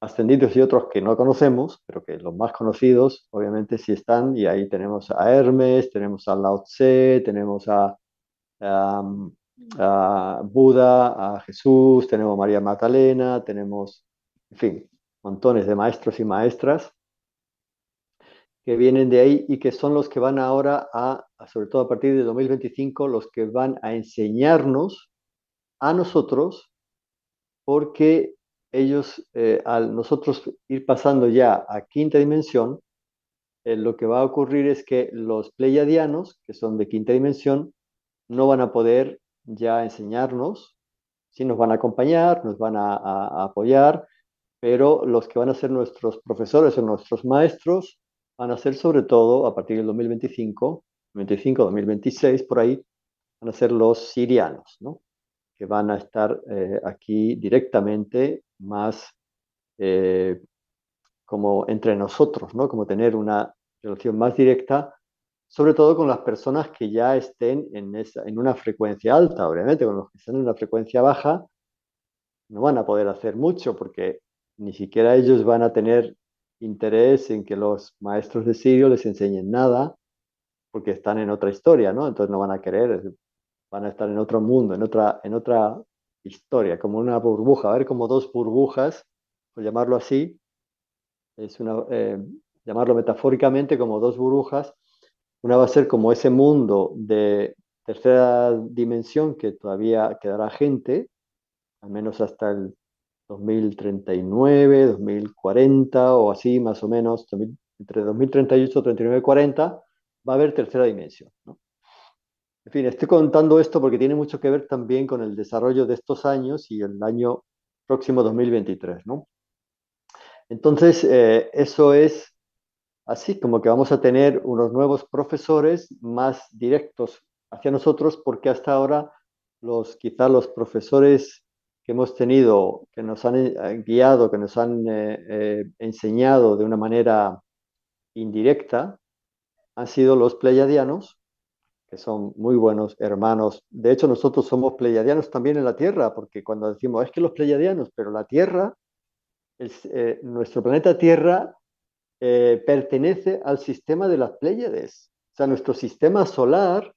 ascendidos y otros que no conocemos, pero que los más conocidos obviamente sí están, y ahí tenemos a Hermes, tenemos a Lao Tse, tenemos a, Buda, a Jesús, tenemos a María Magdalena, tenemos, en fin, montones de maestros y maestras que vienen de ahí y que son los que van ahora a, sobre todo a partir de 2025, los que van a enseñarnos a nosotros, porque ellos, eh, al nosotros ir pasando ya a quinta dimensión, eh, lo que va a ocurrir es que los pleiadianos, que son de quinta dimensión, no van a poder ya enseñarnos, sí nos van a acompañar, nos van a, apoyar, pero los que van a ser nuestros profesores o nuestros maestros van a ser sobre todo a partir del 2025, 2025, 2026, por ahí, van a ser los sirianos, ¿no? que van a estar eh, aquí directamente más eh, como entre nosotros, ¿no? Como tener una relación más directa, sobre todo con las personas que ya estén en, esa, en una frecuencia alta, obviamente, con los que están en una frecuencia baja, no van a poder hacer mucho porque ni siquiera ellos van a tener interés en que los maestros de Sirio les enseñen nada porque están en otra historia, ¿no? Entonces no van a querer, van a estar en otro mundo, en otra, en otra historia, como una burbuja, a ver, como dos burbujas, por llamarlo así, es una, eh, llamarlo metafóricamente como dos burbujas, una va a ser como ese mundo de tercera dimensión que todavía quedará gente, al menos hasta el 2039, 2040 o así más o menos, entre 2038, 39, 40, va a haber tercera dimensión. ¿no? En fin, estoy contando esto porque tiene mucho que ver también con el desarrollo de estos años y el año próximo 2023, ¿no? Entonces, eh, eso es así como que vamos a tener unos nuevos profesores más directos hacia nosotros porque hasta ahora los quizá los profesores que hemos tenido, que nos han eh, guiado, que nos han eh, enseñado de una manera indirecta, han sido los pleiadianos, que son muy buenos hermanos. De hecho, nosotros somos pleyadianos también en la Tierra, porque cuando decimos, es que los pleyadianos, pero la Tierra, eh, nuestro planeta Tierra eh, pertenece al sistema de las Pléyades. O sea, nuestro sistema solar,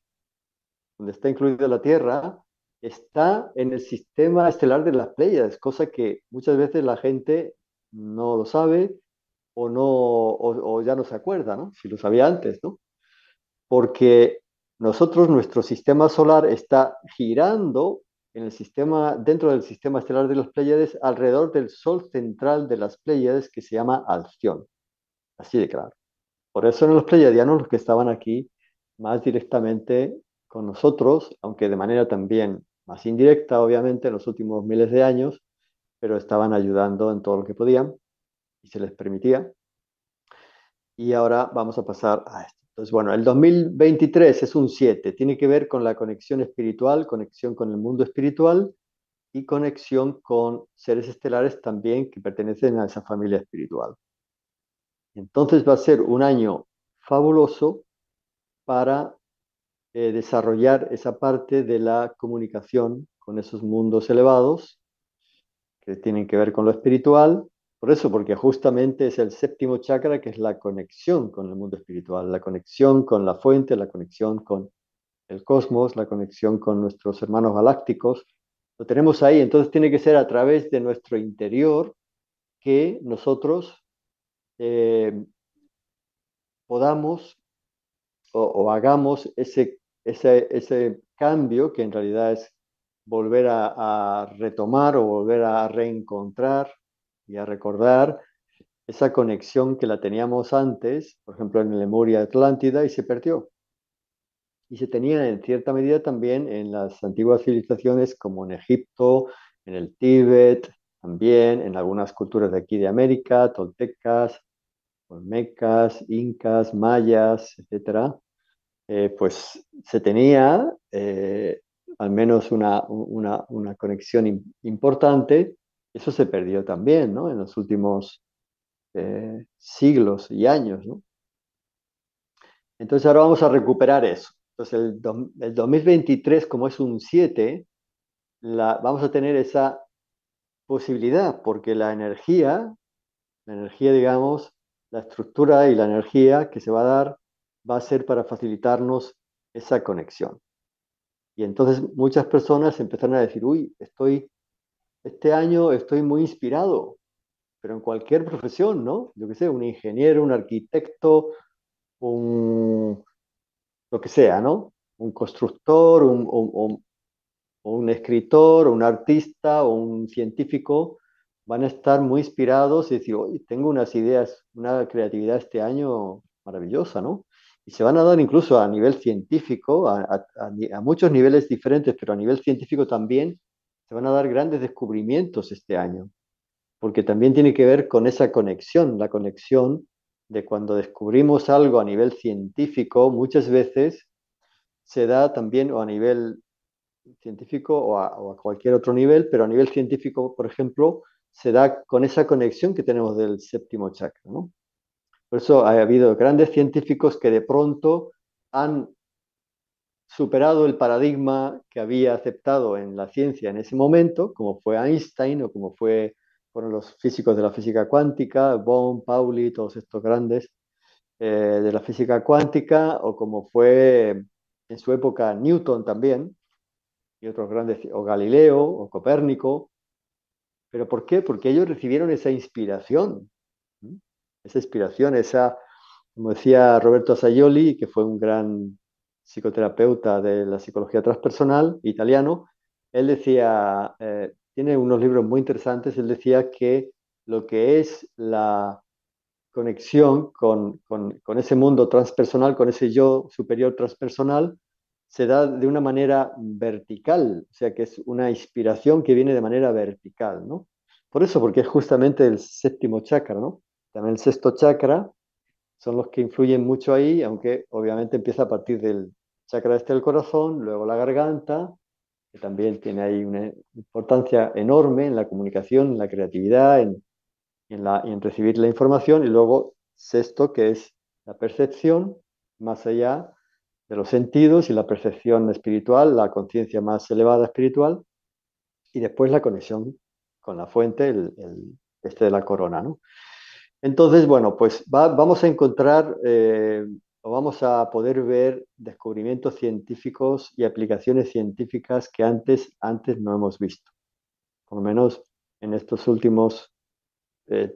donde está incluida la Tierra, está en el sistema estelar de las Pléyades, cosa que muchas veces la gente no lo sabe o, no, o ya no se acuerda, ¿no? Si lo sabía antes, ¿no? Porque nosotros, nuestro sistema solar está girando en el sistema, dentro del sistema estelar de las Pléyades, alrededor del sol central de las Pléyades, que se llama Alción. Así de claro. Por eso eran los pleiadianos los que estaban aquí más directamente con nosotros, aunque de manera también más indirecta, obviamente, en los últimos miles de años, pero estaban ayudando en todo lo que podían y se les permitía. Y ahora vamos a pasar a esto. Entonces, bueno, el 2023 es un 7, tiene que ver con la conexión espiritual, conexión con el mundo espiritual y conexión con seres estelares también que pertenecen a esa familia espiritual. Entonces va a ser un año fabuloso para eh, desarrollar esa parte de la comunicación con esos mundos elevados que tienen que ver con lo espiritual por eso, porque justamente es el séptimo chakra que es la conexión con el mundo espiritual, la conexión con la fuente, la conexión con el cosmos, la conexión con nuestros hermanos galácticos. Lo tenemos ahí, entonces tiene que ser a través de nuestro interior que nosotros eh, podamos o, hagamos ese, ese, cambio que en realidad es volver a retomar o volver a reencontrar y a recordar esa conexión que la teníamos antes, por ejemplo en Lemuria Atlántida, y se perdió. Y se tenía en cierta medida también en las antiguas civilizaciones como en Egipto, en el Tíbet, también en algunas culturas de aquí de América, toltecas, olmecas, incas, mayas, etc. Eh, pues se tenía eh, al menos una, una conexión importante eso se perdió también, ¿no? En los últimos eh, siglos y años, Entonces ahora vamos a recuperar eso. Entonces el, 2023, como es un 7, vamos a tener esa posibilidad, porque la energía, la energía, digamos, la estructura y la energía que se va a dar va a ser para facilitarnos esa conexión. Y entonces muchas personas empezaron a decir, uy, estoy este año estoy muy inspirado, pero en cualquier profesión, ¿no? Yo que sé, un ingeniero, un arquitecto, un lo que sea, ¿no? Un constructor, un, escritor, un artista un científico van a estar muy inspirados y decir, "Hoy tengo unas ideas, una creatividad este año maravillosa, ¿no? Y se van a dar incluso a nivel científico, a muchos niveles diferentes, pero a nivel científico también, se van a dar grandes descubrimientos este año, porque también tiene que ver con esa conexión, la conexión de cuando descubrimos algo a nivel científico, muchas veces se da también o a nivel científico o a, cualquier otro nivel, pero a nivel científico, por ejemplo, se da con esa conexión que tenemos del séptimo chakra. Por eso ha habido grandes científicos que de pronto han superado el paradigma que había aceptado en la ciencia en ese momento, como fue Einstein o como fue, fueron los físicos de la física cuántica, Bohm, Pauli, todos estos grandes eh, de la física cuántica, o como fue en su época Newton también, y otros grandes, o Galileo, o Copérnico. ¿Pero por qué? Porque ellos recibieron esa inspiración, esa inspiración, esa, como decía Roberto Sayoli, que fue un gran psicoterapeuta de la psicología transpersonal italiano, él decía, eh, tiene unos libros muy interesantes, él decía que lo que es la conexión con, con ese mundo transpersonal, con ese yo superior transpersonal, se da de una manera vertical, o sea que es una inspiración que viene de manera vertical, ¿no? Por eso, porque es justamente el séptimo chakra, ¿no? También el sexto chakra son los que influyen mucho ahí, aunque obviamente empieza a partir del Sacra este el corazón, luego la garganta, que también tiene ahí una importancia enorme en la comunicación, en la creatividad, en, en, recibir la información, y luego sexto, que es la percepción, más allá de los sentidos y la percepción espiritual, la conciencia más elevada espiritual, y después la conexión con la fuente, el, este de la corona. ¿no? Entonces, bueno, pues vamos a encontrar eh, vamos a poder ver descubrimientos científicos y aplicaciones científicas que antes, antes no hemos visto, por lo menos en estos últimos 13.000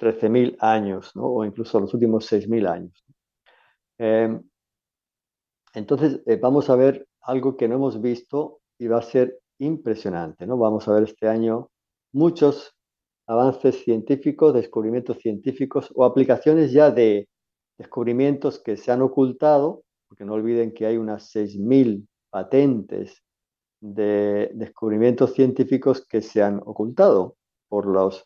eh, mm, años, o incluso los últimos 6.000 años. Em, entonces, eh, vamos a ver algo que no hemos visto y va a ser impresionante. ¿no? Vamos a ver este año muchos avances científicos, descubrimientos científicos o aplicaciones ya de, descubrimientos que se han ocultado, porque no olviden que hay unas 6.000 patentes de descubrimientos científicos que se han ocultado por los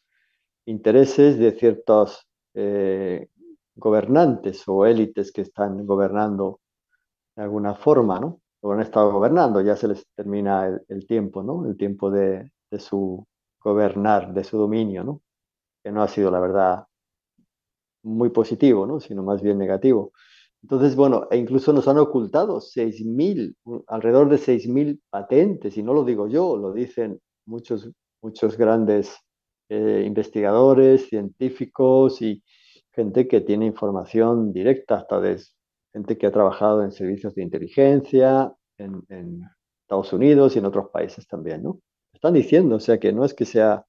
intereses de ciertos eh, gobernantes o élites que están gobernando de alguna forma, ¿no? O han estado gobernando, ya se les termina el, tiempo, ¿no? El tiempo de, de, su gobernar, de su dominio, ¿no? Que no ha sido, la verdad, muy positivo, ¿no? sino más bien negativo. Entonces, bueno, e incluso nos han ocultado 6.000, alrededor de 6.000 patentes, y no lo digo yo, lo dicen muchos, muchos grandes eh, investigadores, científicos y gente que tiene información directa, hasta de gente que ha trabajado en servicios de inteligencia en, en Estados Unidos y en otros países también, ¿no? Están diciendo, o sea que no es que sea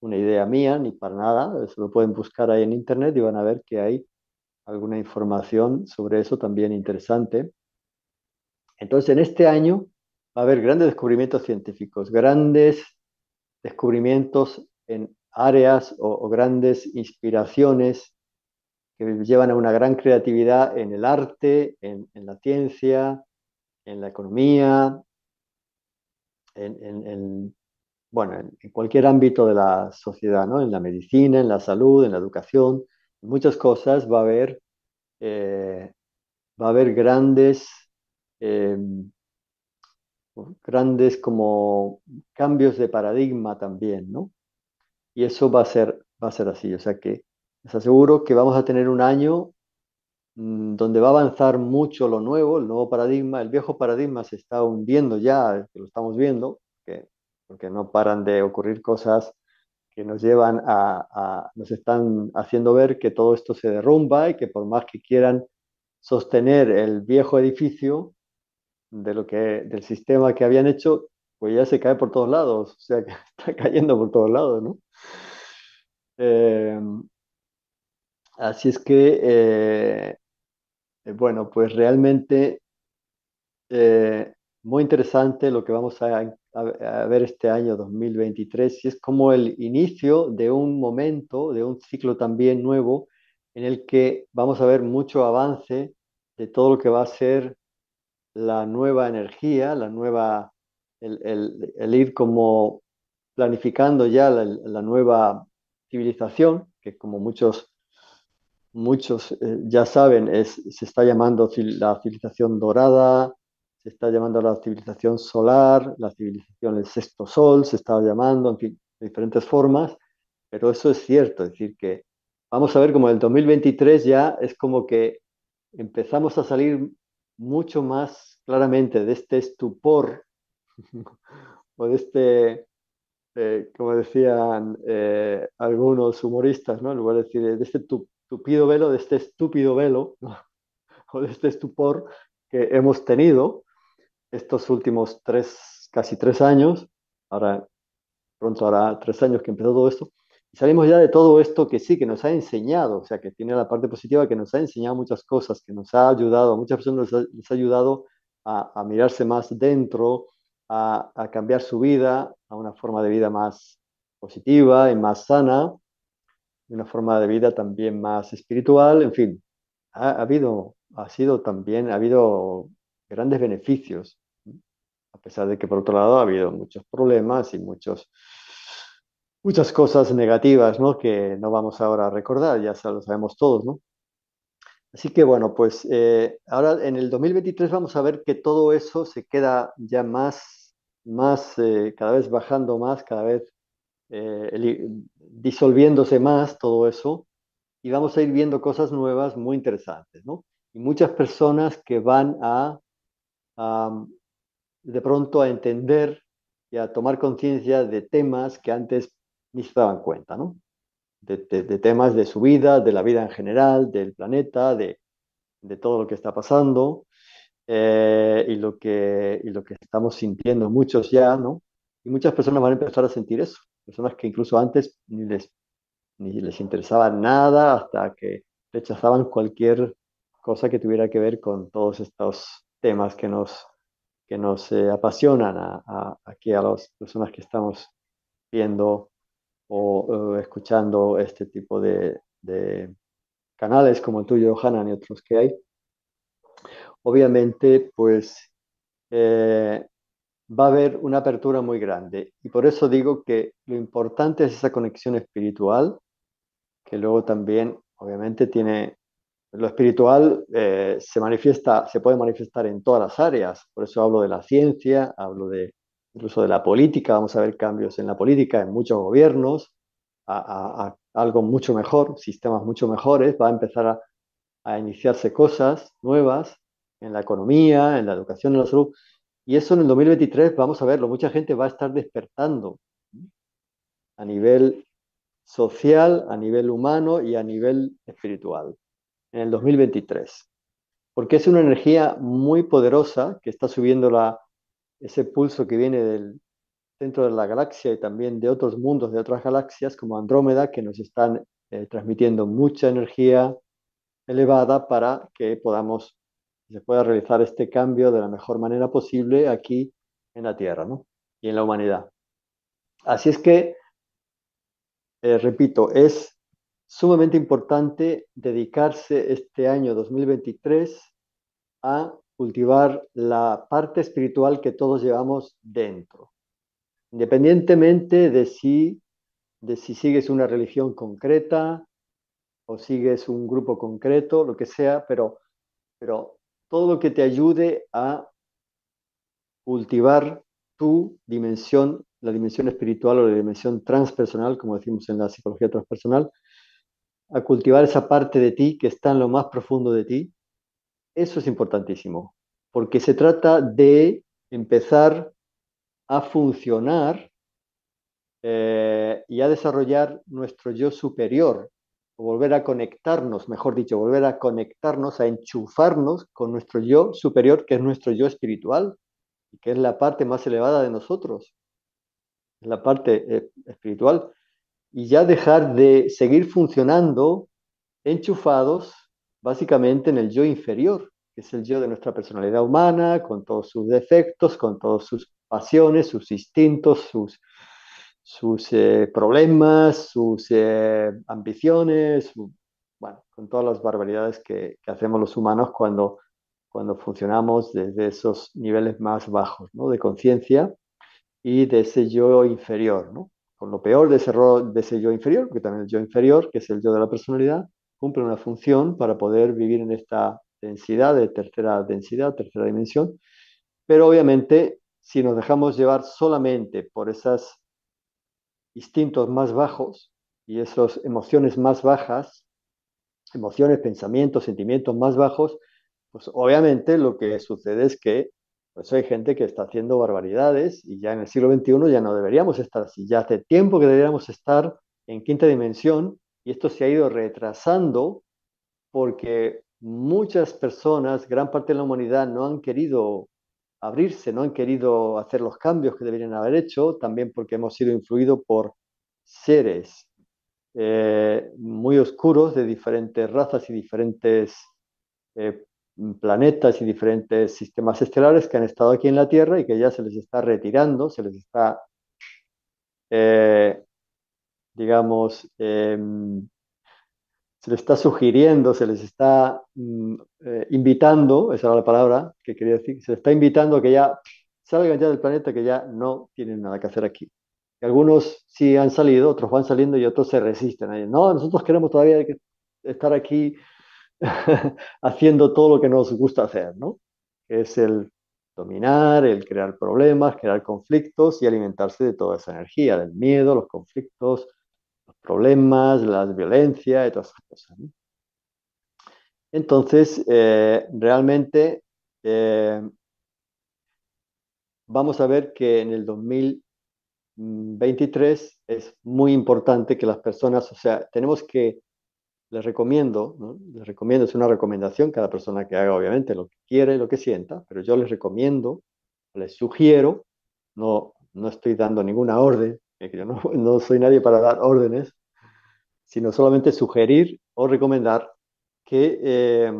una idea mía ni para nada, se lo pueden buscar ahí en internet y van a ver que hay alguna información sobre eso también interesante. Entonces, en este año va a haber grandes descubrimientos científicos, grandes descubrimientos en áreas o, grandes inspiraciones que llevan a una gran creatividad en el arte, en, la ciencia, en la economía, en, en bueno, en, cualquier ámbito de la sociedad, ¿no? En la medicina, en la salud, en la educación, en muchas cosas va a haber, eh, va a haber grandes, em, grandes como cambios de paradigma también, ¿no? Y eso va a ser, va a ser así, o sea que les aseguro que vamos a tener un año mm, donde va a avanzar mucho lo nuevo, el nuevo paradigma, el viejo paradigma se está hundiendo ya, lo estamos viendo, que porque no paran de ocurrir cosas que nos llevan a, nos están haciendo ver que todo esto se derrumba y que por más que quieran sostener el viejo edificio de lo que, del sistema que habían hecho, pues ya se cae por todos lados, o sea que está cayendo por todos lados, ¿no? Em, así es que, eh, bueno, pues realmente eh, muy interesante lo que vamos a a, ver este año 2023 y es como el inicio de un momento, de un ciclo también nuevo en el que vamos a ver mucho avance de todo lo que va a ser la nueva energía, la nueva, el, ir como planificando ya la, nueva civilización, que como muchos, muchos eh, ya saben, es, se está llamando la civilización dorada, está llamando a la civilización solar, la civilización el sexto sol, se está llamando, en diferentes formas, pero eso es cierto, es decir, que vamos a ver como el 2023 ya es como que empezamos a salir mucho más claramente de este estupor o de este, eh, como decían eh, algunos humoristas, ¿no? En lugar de decir, de este tupido velo, de este estúpido velo, o de este estupor que hemos tenido estos últimos tres, casi tres años, ahora pronto hará tres años que empezó todo esto, y salimos ya de todo esto que sí, que nos ha enseñado, o sea, que tiene la parte positiva, que nos ha enseñado muchas cosas, que nos ha ayudado, a muchas personas les ha, ayudado a, mirarse más dentro, a, cambiar su vida a una forma de vida más positiva y más sana, una forma de vida también más espiritual, en fin, ha, ha habido, ha sido también, ha habido grandes beneficios, a pesar de que por otro lado ha habido muchos problemas y muchos, muchas cosas negativas ¿no? que no vamos ahora a recordar, ya lo sabemos todos. ¿no? Así que bueno, pues eh, ahora en el 2023 vamos a ver que todo eso se queda ya más, más eh, cada vez bajando más, cada vez eh, disolviéndose más todo eso, y vamos a ir viendo cosas nuevas muy interesantes, ¿no? Y muchas personas que van a de pronto a entender y a tomar conciencia de temas que antes ni se daban cuenta, ¿no? De, temas de su vida, de la vida en general, del planeta, de, de todo lo que está pasando eh, y, lo que, lo que estamos sintiendo muchos ya, ¿no? Y muchas personas van a empezar a sentir eso, personas que incluso antes ni les, ni les interesaba nada hasta que rechazaban cualquier cosa que tuviera que ver con todos estos temas que nos, que nos eh, apasionan aquí a las personas que estamos viendo o escuchando este tipo de, canales como el tuyo, Hanan, y otros que hay. Obviamente, pues eh, va a haber una apertura muy grande. Y por eso digo que lo importante es esa conexión espiritual, que luego también, obviamente, tiene lo espiritual eh, se manifiesta, se puede manifestar en todas las áreas. Por eso hablo de la ciencia, hablo de incluso de la política. Vamos a ver cambios en la política, en muchos gobiernos, a, algo mucho mejor, sistemas mucho mejores. Va a empezar a, a, iniciarse cosas nuevas en la economía, en la educación, en la salud. Y eso en el 2023 vamos a verlo. Mucha gente va a estar despertando a nivel social, a nivel humano y a nivel espiritual en el 2023, porque es una energía muy poderosa que está subiendo la, ese pulso que viene del centro de la galaxia y también de otros mundos, de otras galaxias como Andrómeda, que nos están eh, transmitiendo mucha energía elevada para que podamos, se pueda realizar este cambio de la mejor manera posible aquí en la Tierra ¿no? y en la humanidad. Así es que, eh, repito, es sumamente importante dedicarse este año 2023 a cultivar la parte espiritual que todos llevamos dentro. Independientemente de si, de si sigues una religión concreta o sigues un grupo concreto, lo que sea, pero, pero todo lo que te ayude a cultivar tu dimensión, la dimensión espiritual o la dimensión transpersonal, como decimos en la psicología transpersonal, a cultivar esa parte de ti que está en lo más profundo de ti, eso es importantísimo, porque se trata de empezar a funcionar eh, y a desarrollar nuestro yo superior, o volver a conectarnos, mejor dicho, volver a conectarnos, a enchufarnos con nuestro yo superior, que es nuestro yo espiritual, que es la parte más elevada de nosotros, la parte eh, espiritual y ya dejar de seguir funcionando enchufados básicamente en el yo inferior, que es el yo de nuestra personalidad humana, con todos sus defectos, con todas sus pasiones, sus instintos, sus, sus eh, problemas, sus eh, ambiciones, bueno, con todas las barbaridades que, que, hacemos los humanos cuando, cuando funcionamos desde esos niveles más bajos ¿no? de conciencia y de ese yo inferior. ¿no? con lo peor de ese, yo inferior, porque también el yo inferior, que es el yo de la personalidad, cumple una función para poder vivir en esta densidad, de tercera densidad, tercera dimensión. Pero obviamente, si nos dejamos llevar solamente por esos instintos más bajos y esas emociones más bajas, emociones, pensamientos, sentimientos más bajos, pues obviamente lo que sucede es que pues hay gente que está haciendo barbaridades y ya en el siglo XXI ya no deberíamos estar así. Ya hace tiempo que deberíamos estar en quinta dimensión y esto se ha ido retrasando porque muchas personas, gran parte de la humanidad, no han querido abrirse, no han querido hacer los cambios que deberían haber hecho, también porque hemos sido influidos por seres eh, muy oscuros de diferentes razas y diferentes eh, Mm, planetas y diferentes sistemas estelares que han estado aquí en la Tierra y que ya se les está retirando, se les está, eh, digamos, em, se les está sugiriendo, se les está mm, eh, invitando, esa era la palabra que quería decir, se les está invitando a que ya salgan ya del planeta, que ya no tienen nada que hacer aquí. algunos sí han salido, otros van saliendo y otros se resisten No, nosotros queremos todavía estar aquí haciendo todo lo que nos gusta hacer, ¿no? Que es el dominar, el crear problemas, crear conflictos y alimentarse de toda esa energía, del miedo, los conflictos, los problemas, la violencia y todas esas cosas. Entonces, eh, realmente eh, vamos a ver que en el 2023 es muy importante que las personas, o sea, tenemos que les recomiendo, les recomiendo, es una recomendación, cada persona que haga obviamente lo que quiere, lo que sienta, pero yo les recomiendo, les sugiero, no, no estoy dando ninguna orden, yo no, soy nadie para dar órdenes, sino solamente sugerir o recomendar que, eh,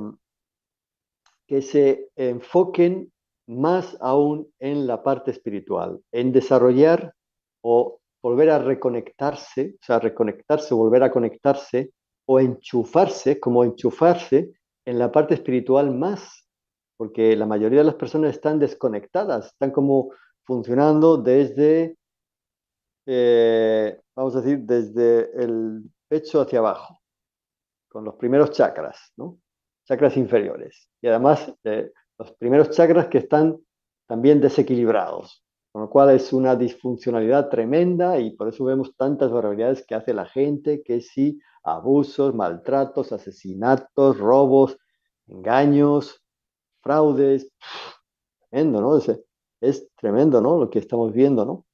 que se enfoquen más aún en la parte espiritual, en desarrollar o volver a reconectarse, o sea, reconectarse, volver a conectarse o enchufarse, como enchufarse en la parte espiritual más, porque la mayoría de las personas están desconectadas, están como funcionando desde, eh, vamos a decir, desde el pecho hacia abajo, con los primeros chakras, ¿no? Chakras inferiores. Y además, eh, los primeros chakras que están también desequilibrados, con lo cual es una disfuncionalidad tremenda y por eso vemos tantas barbaridades que hace la gente, que si abusos, maltratos, asesinatos, robos, engaños, fraudes. Tremendo, ¿no? Es, tremendo, ¿no? Lo que estamos viendo, ¿no?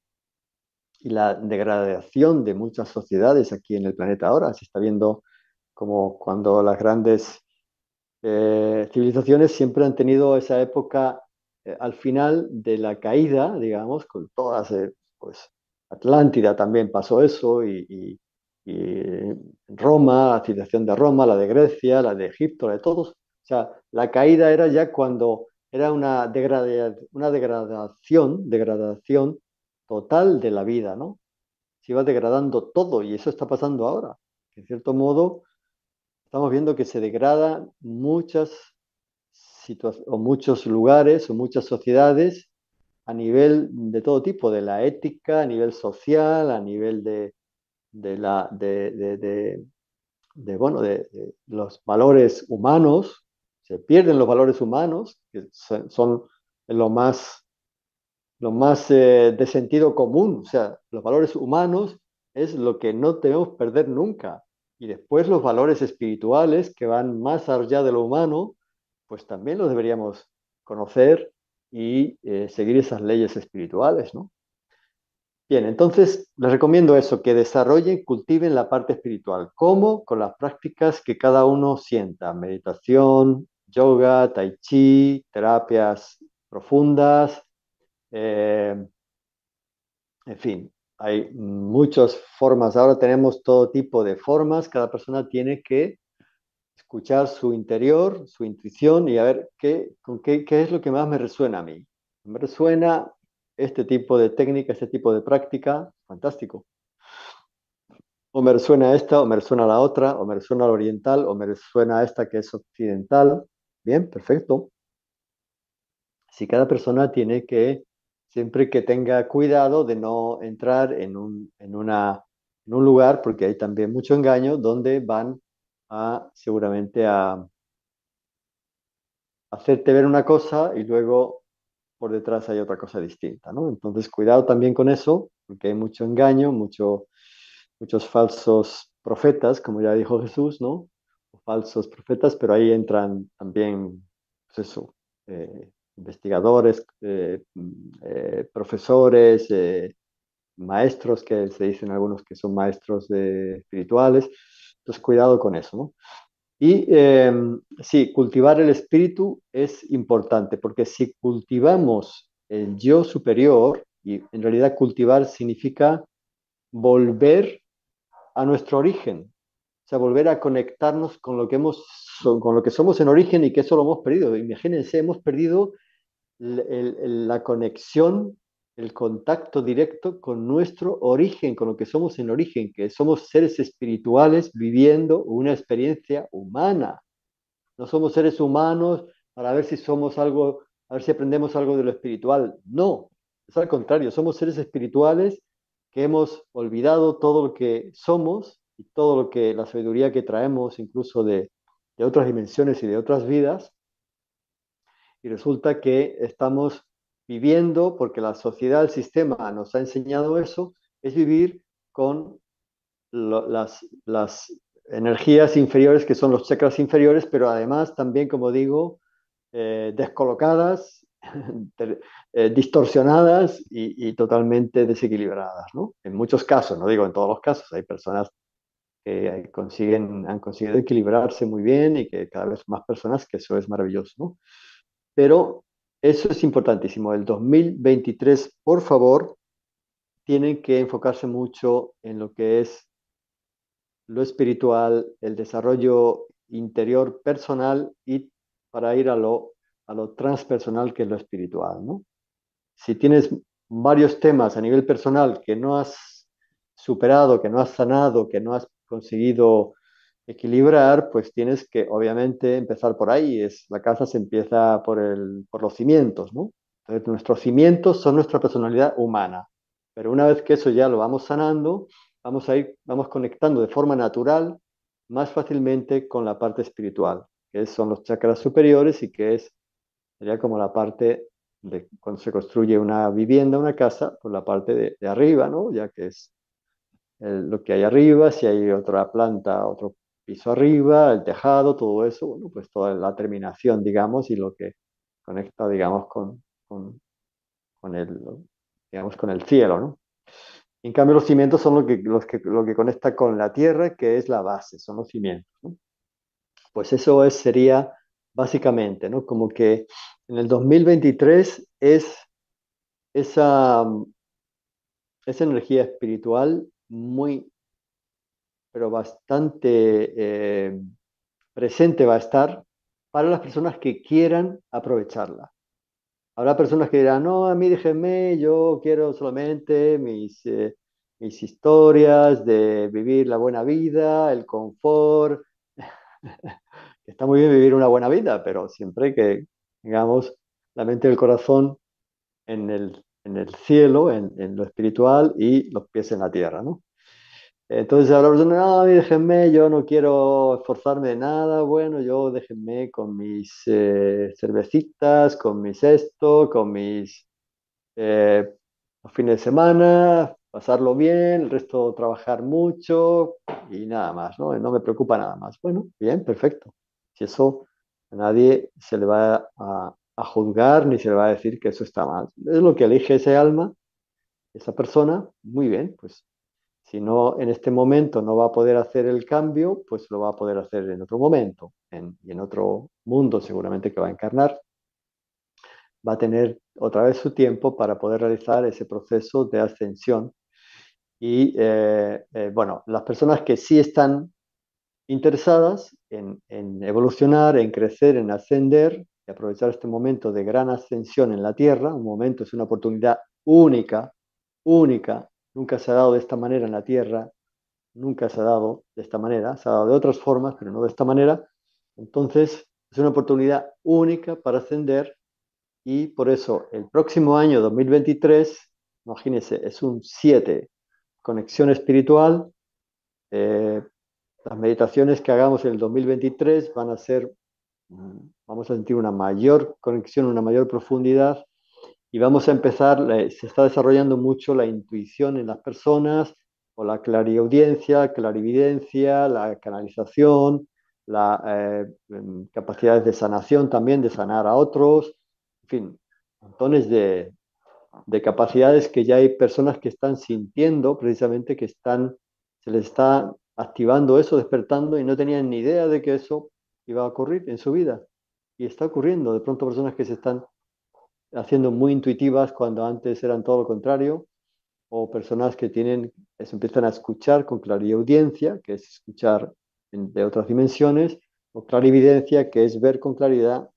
Y la degradación de muchas sociedades aquí en el planeta ahora. Se está viendo como cuando las grandes eh, civilizaciones siempre han tenido esa época eh, al final de la caída, digamos, con todas, eh, pues Atlántida también pasó eso y y eh, Roma, la situación de Roma, la de Grecia, la de Egipto, la de todos. O sea, la caída era ya cuando era una, una degradación, degradación total de la vida, ¿no? Se iba degradando todo y eso está pasando ahora. En cierto modo, estamos viendo que se degrada muchas o muchos lugares o muchas sociedades a nivel de todo tipo, de la ética, a nivel social, a nivel de, de, la, de, bueno, de, los valores humanos, se pierden los valores humanos, que son lo más, lo más eh, de sentido común, o sea, los valores humanos es lo que no debemos perder nunca. Y después los valores espirituales que van más allá de lo humano, pues también los deberíamos conocer y eh, seguir esas leyes espirituales, ¿no? Bien, entonces les recomiendo eso, que desarrollen, cultiven la parte espiritual. ¿Cómo? Con las prácticas que cada uno sienta, meditación, yoga, tai chi, terapias profundas, eh, en fin, hay muchas formas. Ahora tenemos todo tipo de formas, cada persona tiene que escuchar su interior, su intuición y a ver qué, con qué, qué es lo que más me resuena a mí. Me resuena este tipo de técnica, este tipo de práctica, fantástico. O me resuena esta, o me resuena la otra, o me resuena la oriental, o me resuena esta que es occidental. Bien, perfecto. Si cada persona tiene que, siempre que tenga cuidado de no entrar en un, una, en un lugar, porque hay también mucho engaño, donde van a seguramente a hacerte ver una cosa y luego por detrás hay otra cosa distinta, ¿no? Entonces, cuidado también con eso, porque hay mucho engaño, muchos falsos profetas, como ya dijo Jesús, ¿no? falsos profetas, pero ahí entran también, pues eso, eh, investigadores, eh, eh, profesores, maestros, que se dicen algunos que son maestros espirituales. Entonces, cuidado con eso, ¿no? Y em, sí, cultivar el espíritu es importante, porque si cultivamos el yo superior, y en realidad cultivar significa volver a nuestro origen, o sea, volver a conectarnos con lo que, hemos, con lo que somos en origen y que eso lo hemos perdido. Imagínense, hemos perdido la conexión el contacto directo con nuestro origen, con lo que somos en origen, que somos seres espirituales viviendo una experiencia humana. No somos seres humanos para ver si somos algo, a ver si aprendemos algo de lo espiritual. No, es al contrario, somos seres espirituales que hemos olvidado todo lo que somos y todo lo que la sabiduría que traemos incluso de, de otras dimensiones y de otras vidas. Y resulta que estamos viviendo, porque la sociedad, el sistema nos ha enseñado eso, es vivir con las, las energías inferiores, que son los chakras inferiores, pero además también, como digo, eh, descolocadas, eh, distorsionadas y, totalmente desequilibradas, ¿no? En muchos casos, no digo en todos los casos, hay personas que consiguen, han conseguido equilibrarse muy bien y que cada vez más personas, que eso es maravilloso, ¿no? Pero eso es importantísimo. El 2023, por favor, tienen que enfocarse mucho en lo que es lo espiritual, el desarrollo interior personal y para ir a lo, a lo transpersonal que es lo espiritual. ¿no? Si tienes varios temas a nivel personal que no has superado, que no has sanado, que no has conseguido Equilibrar, pues tienes que obviamente empezar por ahí, es, la casa se empieza por, el, por los cimientos, ¿no? Entonces, nuestros cimientos son nuestra personalidad humana, pero una vez que eso ya lo vamos sanando, vamos a ir, vamos conectando de forma natural más fácilmente con la parte espiritual, que son los chakras superiores y que es, sería como la parte de cuando se construye una vivienda, una casa, por pues la parte de, arriba, ¿no? Ya que es lo que hay arriba, si hay otra planta, otro piso arriba, el tejado, todo eso, pues toda la terminación, digamos, y lo que conecta, digamos, con, con, con el, digamos, con el cielo, ¿no? En cambio, los cimientos son lo que, los que, lo que conecta con la tierra, que es la base, son los cimientos. Pues eso es, sería básicamente, ¿no? Como que en el 2023 es esa, esa energía espiritual muy pero bastante eh, presente va a estar para las personas que quieran aprovecharla. Habrá personas que dirán, no, a mí déjenme, yo quiero solamente mis, eh, mis historias de vivir la buena vida, el confort. Está muy bien vivir una buena vida, pero siempre que tengamos la mente del corazón en el, en el cielo, en, en, lo espiritual y los pies en la tierra, ¿no? Entonces habrá no, déjenme, yo no quiero esforzarme de nada, bueno, yo déjenme con mis eh, cervecitas, con mis esto, con mis eh, fines de semana, pasarlo bien, el resto trabajar mucho y nada más, ¿no? No me preocupa nada más. Bueno, bien, perfecto. Si eso a nadie se le va a juzgar ni se le va a decir que eso está mal. Es lo que elige ese alma, esa persona, muy bien, pues si no, en este momento no va a poder hacer el cambio, pues lo va a poder hacer en otro momento en, y en otro mundo seguramente que va a encarnar. Va a tener otra vez su tiempo para poder realizar ese proceso de ascensión. Y eh, eh, bueno, las personas que sí están interesadas en, en evolucionar, en crecer, en ascender, y aprovechar este momento de gran ascensión en la Tierra, un momento es una oportunidad única, única Nunca se ha dado de esta manera en la Tierra, nunca se ha dado de esta manera, se ha dado de otras formas, pero no de esta manera. Entonces, es una oportunidad única para ascender y por eso el próximo año 2023, imagínense, es un 7, conexión espiritual. Eh, las meditaciones que hagamos en el 2023 van a ser, mm, vamos a sentir una mayor conexión, una mayor profundidad y vamos a empezar, se está desarrollando mucho la intuición en las personas, o la clariaudiencia, clarividencia, la canalización, las eh, mm, capacidades de sanación también, de sanar a otros, en fin, montones de, capacidades que ya hay personas que están sintiendo precisamente que están, se les está activando eso, despertando y no tenían ni idea de que eso iba a ocurrir en su vida. Y está ocurriendo, de pronto personas que se están haciendo muy intuitivas cuando antes eran todo lo contrario, o personas que tienen, se empiezan a escuchar con claridad audiencia, que es escuchar de otras dimensiones, o clarividencia, que es ver con claridad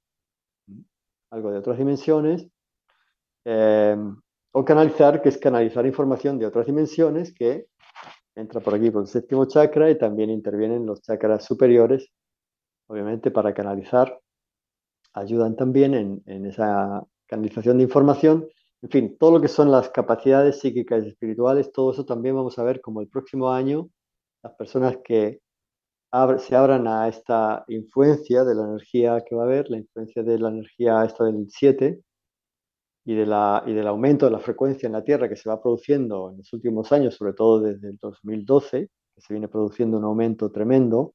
algo de otras dimensiones, em, o canalizar, que es canalizar información de otras dimensiones que entra por aquí por el séptimo chakra y también intervienen los chakras superiores, obviamente para canalizar, ayudan también en esa canalización de información, en fin, todo lo que son las capacidades psíquicas y espirituales, todo eso también vamos a ver como el próximo año las personas que se abran a esta influencia de la energía que va a haber, la influencia de la energía esta del 7 y, de y del aumento de la frecuencia en la Tierra que se va produciendo en los últimos años, sobre todo desde el 2012, que se viene produciendo un aumento tremendo,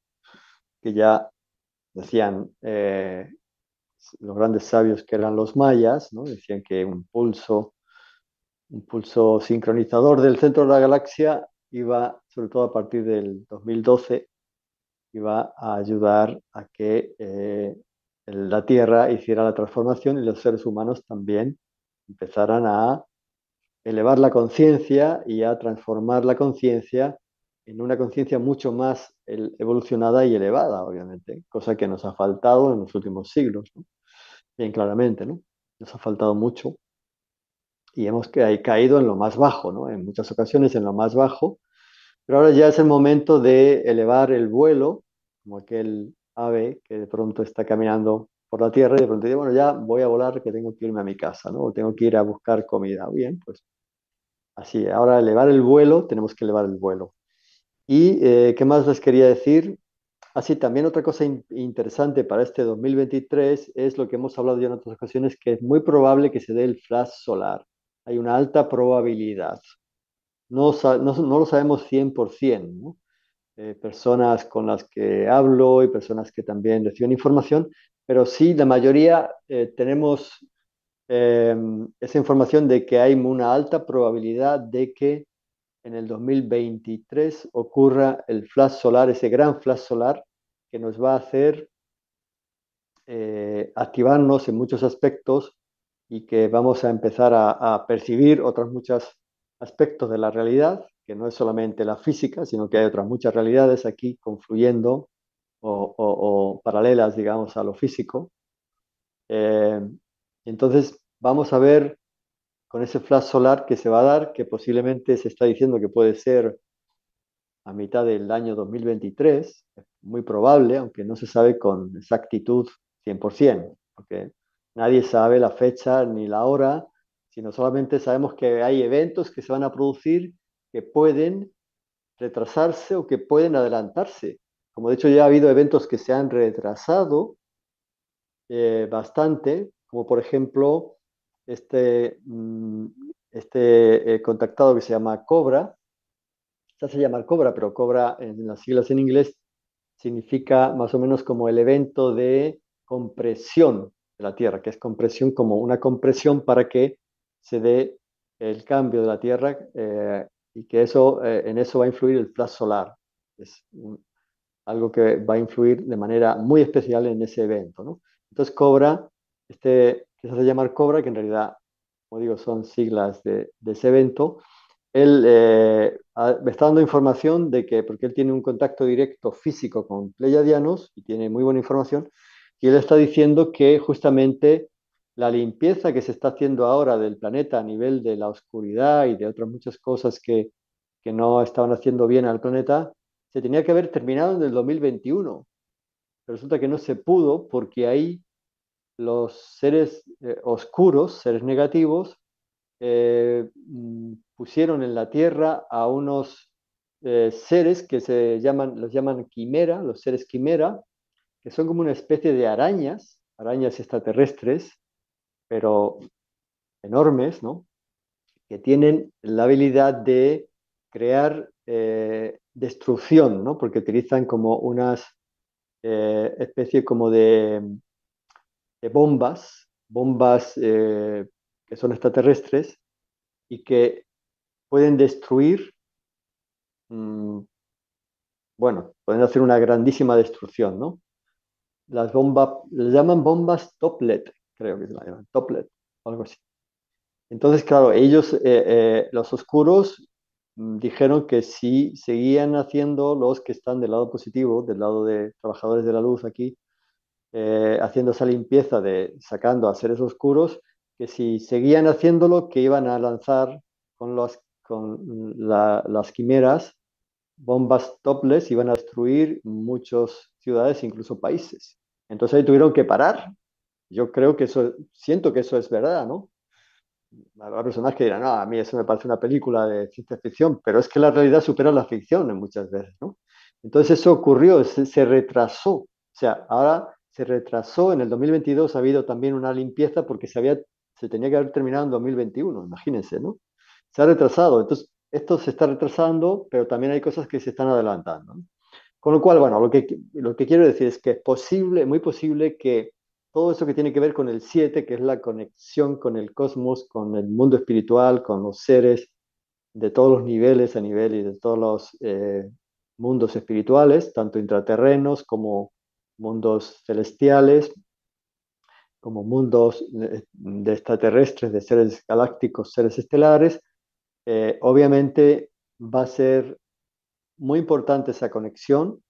que ya decían eh, los grandes sabios que eran los mayas, decían que un pulso, un pulso sincronizador del centro de la galaxia iba, sobre todo a partir del 2012, iba a ayudar a que eh, la Tierra hiciera la transformación y los seres humanos también empezaran a elevar la conciencia y a transformar la conciencia en una conciencia mucho más evolucionada y elevada, obviamente, cosa que nos ha faltado en los últimos siglos, ¿no? bien claramente, ¿no? Nos ha faltado mucho y hemos caído en lo más bajo, ¿no? En muchas ocasiones en lo más bajo, pero ahora ya es el momento de elevar el vuelo, como aquel ave que de pronto está caminando por la tierra y de pronto dice, bueno, ya voy a volar, que tengo que irme a mi casa, ¿no? O tengo que ir a buscar comida. Bien, pues así, ahora elevar el vuelo, tenemos que elevar el vuelo. ¿Y eh, qué más les quería decir? Así, ah, también otra cosa interesante para este 2023 es lo que hemos hablado ya en otras ocasiones, que es muy probable que se dé el flash solar. Hay una alta probabilidad. No, lo sabemos 100%, ¿no? Eh, personas con las que hablo y personas que también reciben información, pero sí, la mayoría eh, tenemos em, esa información de que hay una alta probabilidad de que en el 2023 ocurra el flash solar, ese gran flash solar que nos va a hacer eh, activarnos en muchos aspectos y que vamos a empezar a, percibir otros muchos aspectos de la realidad, que no es solamente la física, sino que hay otras muchas realidades aquí confluyendo o, paralelas, digamos, a lo físico. Eh, entonces, vamos a ver con ese flash solar que se va a dar, que posiblemente se está diciendo que puede ser a mitad del año 2023, muy probable, aunque no se sabe con exactitud 100%, porque nadie sabe la fecha ni la hora, sino solamente sabemos que hay eventos que se van a producir que pueden retrasarse o que pueden adelantarse. Como de hecho ya ha habido eventos que se han retrasado eh, bastante, como por ejemplo este, mm, este eh, contactado que se llama Cobra, ya se llama Cobra, pero Cobra en las siglas en inglés significa más o menos como el evento de compresión de la Tierra, que es compresión como una compresión para que se dé el cambio de la Tierra eh, y que eso, eh, en eso va a influir el flash solar. Es algo que va a influir de manera muy especial en ese evento. ¿no? Entonces Cobra, este que se hace llamar Cobra, que en realidad, como digo, son siglas de, ese evento, él eh, me está dando información de que, porque él tiene un contacto directo físico con Pleiadianos y tiene muy buena información, y él está diciendo que justamente la limpieza que se está haciendo ahora del planeta a nivel de la oscuridad y de otras muchas cosas que, que no estaban haciendo bien al planeta, se tenía que haber terminado en el 2021. Resulta que no se pudo porque ahí los seres eh, oscuros, seres negativos, eh, mm, pusieron en la tierra a unos eh, seres que se llaman, los llaman quimera, los seres quimera, que son como una especie de arañas, arañas extraterrestres, pero enormes, ¿no? Que tienen la habilidad de crear destrucción, ¿no? Porque utilizan como unas especie como de bombas, bombas eh, que son extraterrestres y que pueden destruir, mm, bueno, pueden hacer una grandísima destrucción, ¿no? Las bombas, le llaman bombas toplet, creo que se la llaman, toplet, algo así. Entonces, claro, ellos, eh, eh, los oscuros, mm, dijeron que si seguían haciendo los que están del lado positivo, del lado de trabajadores de la luz aquí, eh, haciendo esa limpieza de sacando a seres oscuros, que si seguían haciéndolo, que iban a lanzar con, con las quimeras bombas topless, iban a destruir muchas ciudades, incluso países. Entonces ahí tuvieron que parar. Yo creo que eso, siento que eso es verdad, ¿no? Habrá personas que dirán, no, a mí eso me parece una película de ciencia ficción, pero es que la realidad supera la ficción muchas veces, ¿no? Entonces eso ocurrió, se retrasó. O sea, ahora se retrasó en el 2022, ha habido también una limpieza porque se, había, se tenía que haber terminado en 2021, imagínense, ¿no? Se ha retrasado, entonces esto se está retrasando, pero también hay cosas que se están adelantando. Con lo cual, bueno, lo que, lo que quiero decir es que es posible, muy posible que todo eso que tiene que ver con el 7, que es la conexión con el cosmos, con el mundo espiritual, con los seres de todos los niveles a nivel y de todos los eh, mundos espirituales, tanto intraterrenos como mundos celestiales, como mundos de extraterrestres, de seres galácticos, seres estelares, eh, obviamente va a ser muy importante esa conexión.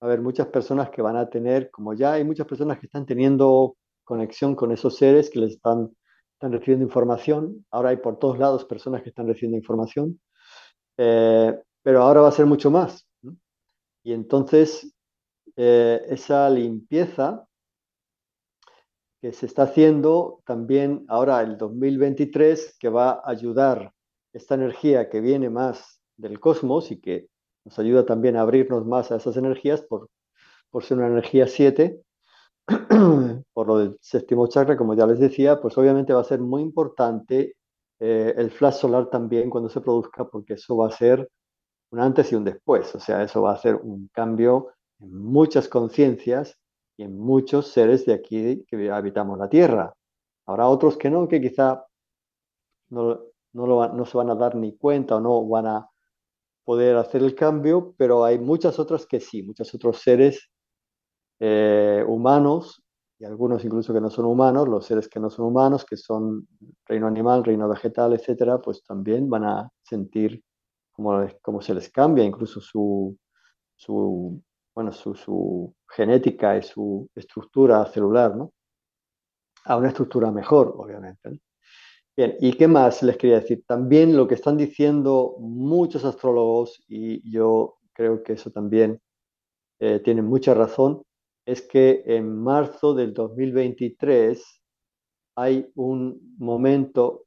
a haber muchas personas que van a tener, como ya hay muchas personas que están teniendo conexión con esos seres, que les están, están recibiendo información. Ahora hay por todos lados personas que están recibiendo información. Eh, pero ahora va a ser mucho más. Y entonces eh, esa limpieza que se está haciendo también ahora el 2023, que va a ayudar esta energía que viene más del cosmos y que nos ayuda también a abrirnos más a esas energías por, por ser una energía 7, por lo del séptimo chakra, como ya les decía, pues obviamente va a ser muy importante eh, el flash solar también cuando se produzca, porque eso va a ser un antes y un después, o sea, eso va a ser un cambio en muchas conciencias y en muchos seres de aquí que habitamos la Tierra. Habrá otros que no, que quizá no, no, se van a dar ni cuenta o no van a poder hacer el cambio, pero hay muchas otras que sí, muchos otros seres eh, humanos y algunos incluso que no son humanos, los seres que no son humanos, que son reino animal, reino vegetal, etcétera, pues también van a sentir cómo se les cambia incluso su, su bueno, su, genética y su estructura celular, ¿no? A una estructura mejor, obviamente. Bien, ¿y qué más les quería decir? También lo que están diciendo muchos astrólogos, y yo creo que eso también eh, tiene mucha razón, es que en marzo del 2023 hay un momento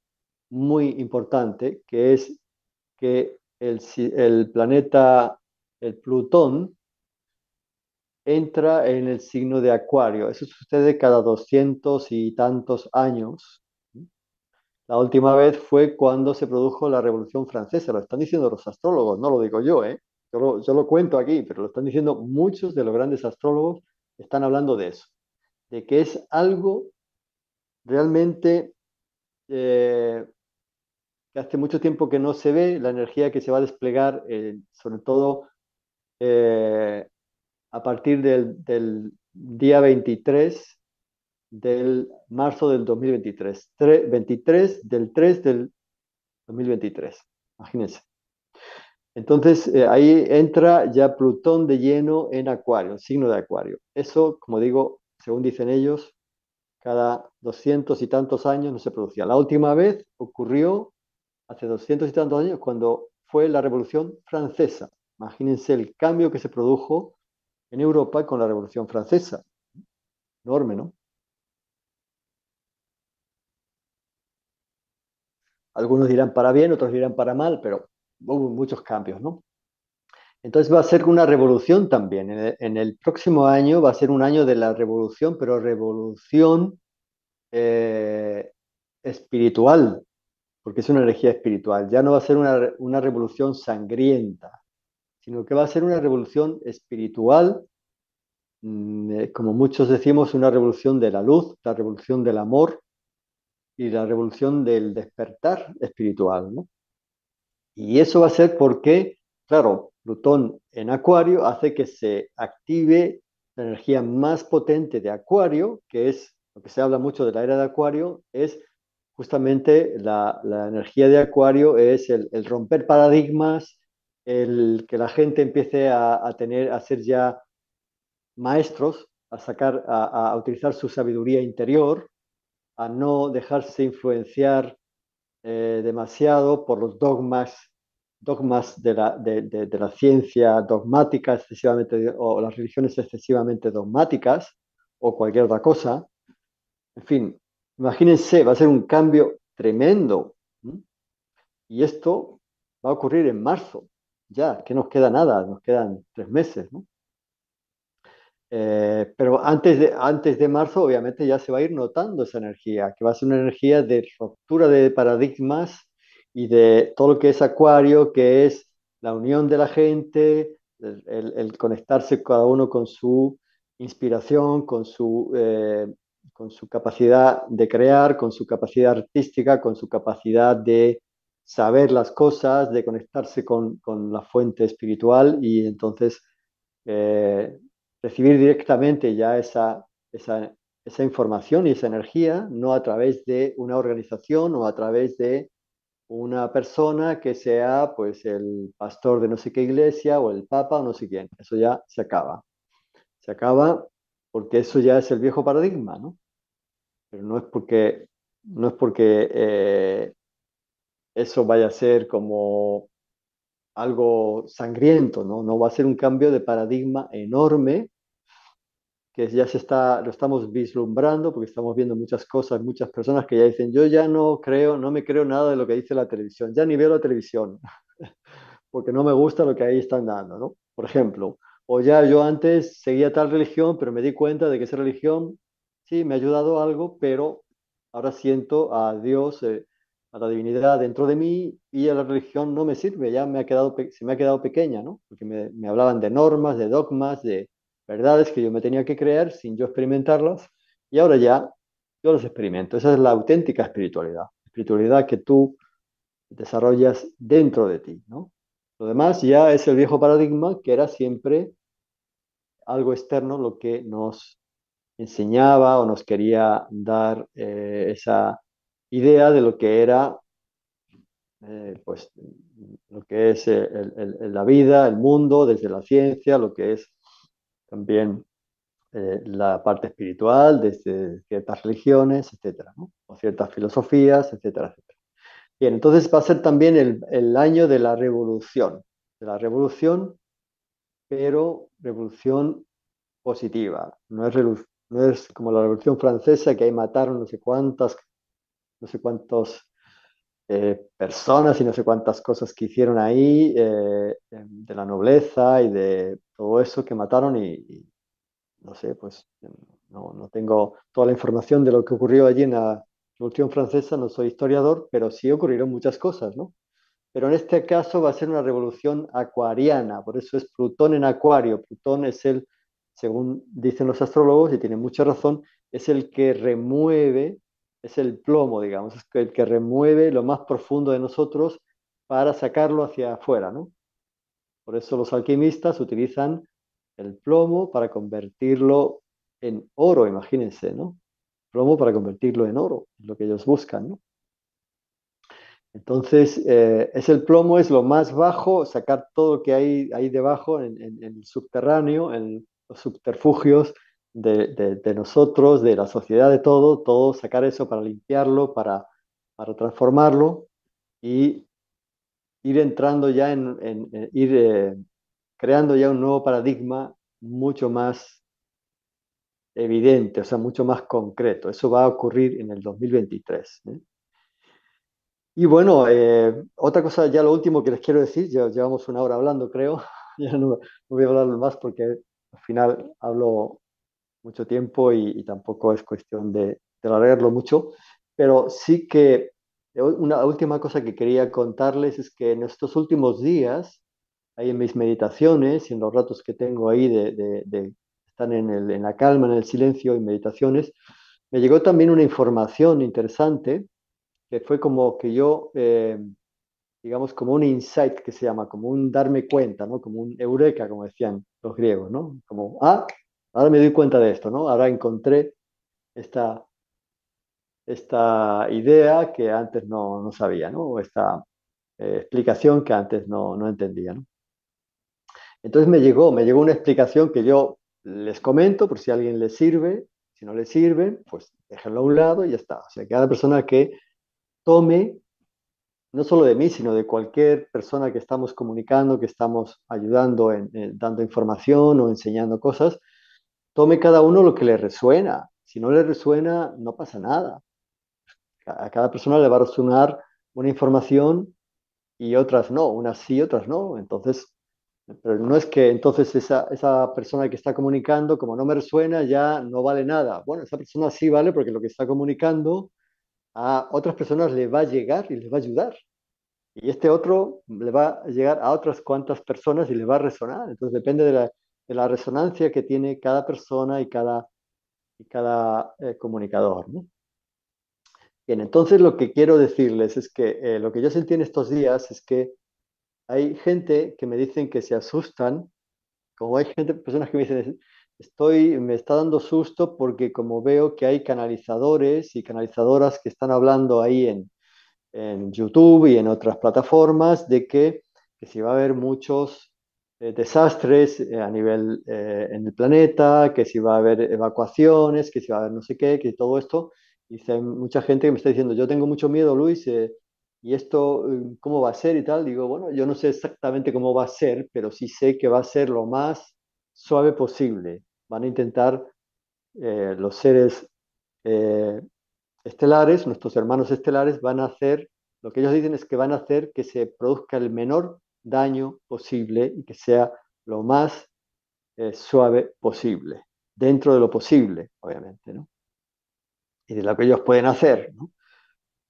muy importante que es que el, el planeta, el Plutón, entra en el signo de Acuario. Eso sucede cada 200 y tantos años. La última vez fue cuando se produjo la Revolución Francesa. Lo están diciendo los astrólogos, no lo digo yo, ¿eh? yo, lo, cuento aquí, pero lo están diciendo muchos de los grandes astrólogos. Están hablando de eso, de que es algo realmente eh, que hace mucho tiempo que no se ve la energía que se va a desplegar, eh, sobre todo eh, a partir del, día 23 del marzo del 2023. 23 del 3 del 2023. Imagínense. Entonces eh, ahí entra ya Plutón de lleno en Acuario, el signo de Acuario. Eso, como digo, según dicen ellos, cada 200 y tantos años no se producía. La última vez ocurrió hace doscientos y tantos años cuando fue la Revolución Francesa. Imagínense el cambio que se produjo en Europa con la Revolución Francesa. Enorme, ¿no? Algunos dirán para bien, otros dirán para mal, pero hubo muchos cambios, ¿no? Entonces va a ser una revolución también. En el, próximo año va a ser un año de la revolución, pero revolución eh, espiritual, porque es una energía espiritual. Ya no va a ser una revolución sangrienta, sino que va a ser una revolución espiritual, mm, eh, como muchos decimos, una revolución de la luz, la revolución del amor y la revolución del despertar espiritual. Y eso va a ser porque, claro, Plutón en Acuario hace que se active la energía más potente de Acuario, que es lo que se habla mucho de la era de Acuario, es justamente la, energía de Acuario, es el romper paradigmas, el que la gente empiece a, tener, a ser ya maestros, a sacar, a, utilizar su sabiduría interior, a no dejarse influenciar eh, demasiado por los dogmas, dogmas de la, de la ciencia dogmática excesivamente, o las religiones excesivamente dogmáticas, o cualquier otra cosa. En fin, imagínense, va a ser un cambio tremendo. Y esto va a ocurrir en marzo ya, que nos queda nada, nos quedan tres meses, eh, pero antes de, antes de marzo, obviamente, ya se va a ir notando esa energía, que va a ser una energía de ruptura de paradigmas y de todo lo que es acuario, que es la unión de la gente, el, conectarse cada uno con su inspiración, con su, eh, con su capacidad de crear, con su capacidad artística, con su capacidad de saber las cosas, de conectarse con, la fuente espiritual y entonces eh, recibir directamente ya esa, esa, información y esa energía, no a través de una organización o a través de una persona que sea pues el pastor de no sé qué iglesia o el papa o no sé quién. Eso ya se acaba. Se acaba porque eso ya es el viejo paradigma, ¿no? Pero no es porque, no es porque eh, eso vaya a ser como algo sangriento, ¿no? No va a ser un cambio de paradigma enorme que ya se está, lo estamos vislumbrando porque estamos viendo muchas cosas, muchas personas que ya dicen, yo ya no creo, no me creo nada de lo que dice la televisión, ya ni veo la televisión, porque no me gusta lo que ahí están dando, ¿no? Por ejemplo, o ya yo antes seguía tal religión, pero me di cuenta de que esa religión sí me ha ayudado algo, pero ahora siento a Dios eh, a la divinidad dentro de mí y a la religión no me sirve, ya me ha quedado, se me ha quedado pequeña, ¿no? Porque me, hablaban de normas, de dogmas, de verdades que yo me tenía que creer sin yo experimentarlas y ahora ya yo las experimento. Esa es la auténtica espiritualidad, espiritualidad que tú desarrollas dentro de ti, ¿no? Lo demás ya es el viejo paradigma que era siempre algo externo lo que nos enseñaba o nos quería dar eh, esa idea de lo que era, eh, pues, lo que es la vida, el mundo, desde la ciencia, lo que es también eh, la parte espiritual, desde ciertas religiones, etcétera, o ciertas filosofías, etcétera, etcétera. Bien, entonces va a ser también el, año de la revolución, de la revolución, pero revolución positiva, no es, no es como la revolución francesa que ahí mataron no sé cuántas no sé cuántas eh, personas y no sé cuántas cosas que hicieron ahí, eh, em, de la nobleza y de todo eso que mataron y, no sé, pues em, no, tengo toda la información de lo que ocurrió allí en la Revolución Francesa, no soy historiador, pero sí ocurrieron muchas cosas, ¿no? Pero en este caso va a ser una revolución acuariana, por eso es Plutón en Acuario. Plutón es el, según dicen los astrólogos, y tiene mucha razón, es el que remueve es el plomo, digamos, es el que remueve lo más profundo de nosotros para sacarlo hacia afuera, ¿no? Por eso los alquimistas utilizan el plomo para convertirlo en oro, imagínense, ¿no? Plomo para convertirlo en oro, es lo que ellos buscan, ¿no? Entonces, eh, es el plomo, es lo más bajo, sacar todo lo que hay ahí debajo, en el subterráneo, en los subterfugios, de, nosotros, de la sociedad, de todo, todo sacar eso para limpiarlo, para, para transformarlo y ir entrando ya en, ir eh, creando ya un nuevo paradigma mucho más evidente, o sea, mucho más concreto. Eso va a ocurrir en el 2023. ¿eh? Y bueno, eh, otra cosa, ya lo último que les quiero decir, ya llevamos una hora hablando, creo, ya no voy a hablar más porque al final hablo mucho tiempo y, tampoco es cuestión de, de alargarlo mucho, pero sí que eh, una última cosa que quería contarles es que en estos últimos días, ahí en mis meditaciones y en los ratos que tengo ahí de, de, están en, el, en, la calma, en el silencio y meditaciones, me llegó también una información interesante que fue como que yo, eh, digamos, como un insight que se llama, como un darme cuenta, ¿no? Como un eureka, como decían los griegos, ¿no? Como, ah, Ahora me doy cuenta de esto, ¿no? Ahora encontré esta, esta idea que antes no, no sabía, ¿no? O esta eh, explicación que antes no, no entendía, ¿no? Entonces me llegó, me llegó una explicación que yo les comento por si a alguien le sirve, si no le sirve, pues déjenlo a un lado y ya está. O sea, cada persona que tome, no solo de mí, sino de cualquier persona que estamos comunicando, que estamos ayudando, en, dando información o enseñando cosas, Tome cada uno lo que le resuena. Si no le resuena, no pasa nada. A cada persona le va a resonar una información y otras no, unas sí, otras no. Entonces, no es que entonces esa, esa persona que está comunicando, como no me resuena, ya no vale nada. Bueno, esa persona sí vale porque lo que está comunicando a otras personas le va a llegar y les va a ayudar. Y este otro le va a llegar a otras cuantas personas y le va a resonar. Entonces depende de la de la resonancia que tiene cada persona y cada, cada eh, comunicador. ¿no? Bien, entonces lo que quiero decirles es que eh, lo que yo sentí en estos días es que hay gente que me dicen que se asustan, como hay gente, personas que me dicen, estoy, me está dando susto porque como veo que hay canalizadores y canalizadoras que están hablando ahí en, YouTube y en otras plataformas de que, que si va a haber muchos eh, desastres eh, a nivel eh, en el planeta, que si va a haber evacuaciones, que si va a haber no sé qué, que todo esto. Y mucha gente que me está diciendo, yo tengo mucho miedo, Luis, y esto, ¿cómo va a ser y tal? Digo, bueno, yo no sé exactamente cómo va a ser, pero sí sé que va a ser lo más suave posible. Van a intentar los seres estelares, nuestros hermanos estelares, van a hacer, lo que ellos dicen es que van a hacer que se produzca el menor daño posible y que sea lo más eh, suave posible, dentro de lo posible, obviamente, ¿no? Y de lo que ellos pueden hacer,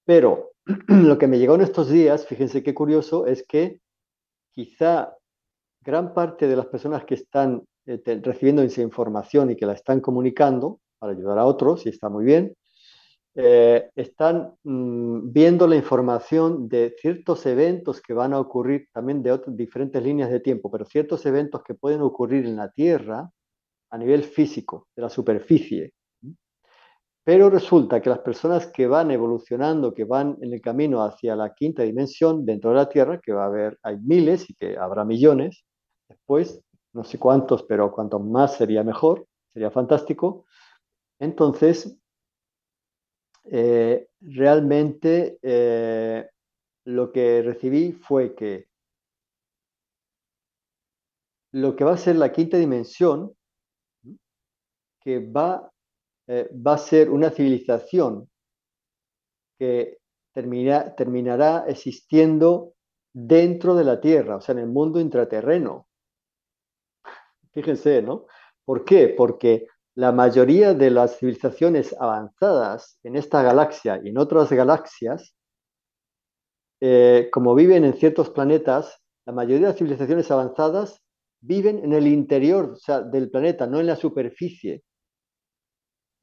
Pero lo que me llegó en estos días, fíjense qué curioso, es que quizá gran parte de las personas que están eh, recibiendo esa información y que la están comunicando para ayudar a otros, y está muy bien, eh, están mm, viendo la información de ciertos eventos que van a ocurrir también de otras, diferentes líneas de tiempo, pero ciertos eventos que pueden ocurrir en la Tierra a nivel físico, de la superficie. Pero resulta que las personas que van evolucionando, que van en el camino hacia la quinta dimensión dentro de la Tierra, que va a haber, hay miles y que habrá millones, después, no sé cuántos, pero cuantos más sería mejor, sería fantástico. Entonces, eh, realmente eh, lo que recibí fue que lo que va a ser la quinta dimensión, que va, eh, va a ser una civilización que terminará existiendo dentro de la Tierra, o sea, en el mundo intraterreno. Fíjense, ¿no? ¿Por qué? Porque la mayoría de las civilizaciones avanzadas en esta galaxia y en otras galaxias, eh, como viven en ciertos planetas, la mayoría de las civilizaciones avanzadas viven en el interior del planeta, no en la superficie,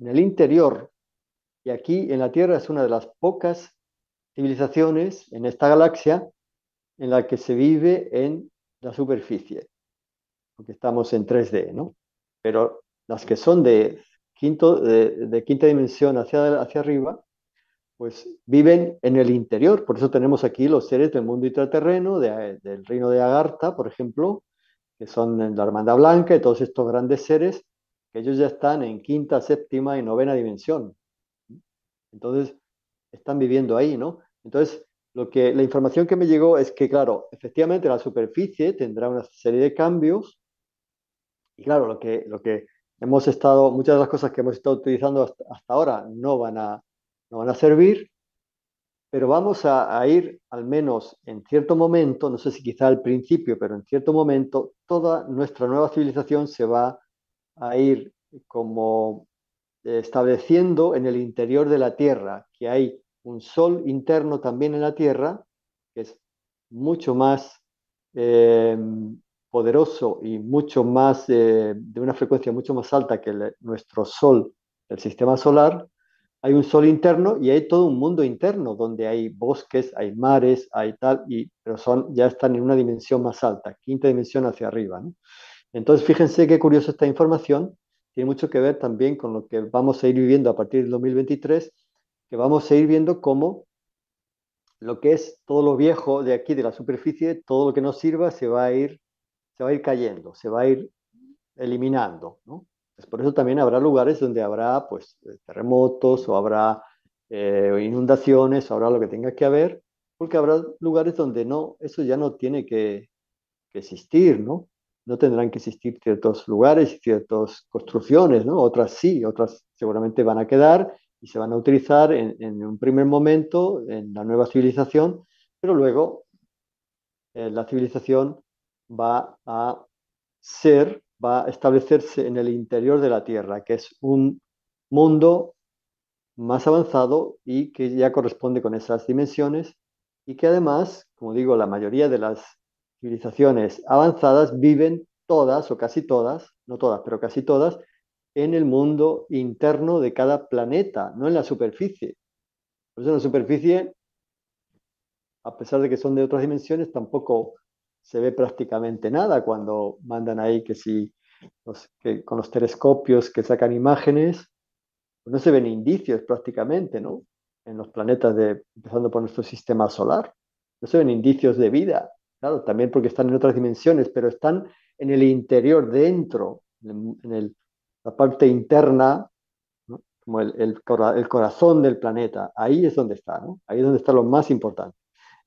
en el interior. Y aquí en la Tierra es una de las pocas civilizaciones en esta galaxia en la que se vive en la superficie, porque estamos en 3D, ¿no? Pero las que son de, quinto, de, quinta dimensión hacia, hacia arriba, pues viven en el interior. Por eso tenemos aquí los seres del mundo intraterreno, del reino de Agartha, por ejemplo, que son la Hermandad Blanca y todos estos grandes seres, que ellos ya están en quinta, séptima y novena dimensión. Entonces, están viviendo ahí, ¿no? Entonces, lo que, la información que me llegó es que, claro, efectivamente la superficie tendrá una serie de cambios. Y claro, lo que, lo que hemos estado, muchas de las cosas que hemos estado utilizando hasta, ahora no van, a, van a servir, pero vamos a, ir al menos en cierto momento, no sé si quizá al principio, pero en cierto momento, toda nuestra nueva civilización se va a ir como estableciendo en el interior de la Tierra, que hay un sol interno también en la Tierra, que es mucho más eh, poderoso y mucho más, eh, de una frecuencia mucho más alta que nuestro Sol, el sistema solar, hay un Sol interno y hay todo un mundo interno donde hay bosques, hay mares, hay tal, y, pero son, ya están en una dimensión más alta, quinta dimensión hacia arriba. Entonces, fíjense qué curiosa esta información, tiene mucho que ver también con lo que vamos a ir viviendo a partir del 2023, que vamos a ir viendo cómo lo que es todo lo viejo de aquí, de la superficie, todo lo que nos sirva, se va a ir se va a ir cayendo, se va a ir eliminando, pues por eso también habrá lugares donde habrá pues, eh, terremotos o habrá eh, inundaciones, o habrá lo que tenga que haber, porque habrá lugares donde no, eso ya no tiene que, existir, ¿no? No tendrán que existir ciertos lugares y ciertas construcciones, Otras sí, otras seguramente van a quedar y se van a utilizar en, un primer momento en la nueva civilización, pero luego eh, la civilización va a ser, va a establecerse en el interior de la Tierra, que es un mundo más avanzado y que ya corresponde con esas dimensiones y que además, como digo, la mayoría de las civilizaciones avanzadas viven todas o casi todas, no todas, pero casi todas, en el mundo interno de cada planeta, no en la superficie. Por eso en la superficie, a pesar de que son de otras dimensiones, tampoco se ve prácticamente nada cuando mandan ahí que si con los telescopios que sacan imágenes, pues no se ven indicios prácticamente, ¿no? En los planetas, de, empezando por nuestro sistema solar, no se ven indicios de vida, claro, también porque están en otras dimensiones, pero están en el interior, dentro, en, la parte interna, como el, corazón del planeta, ahí es donde está, ¿no? Ahí es donde está lo más importante.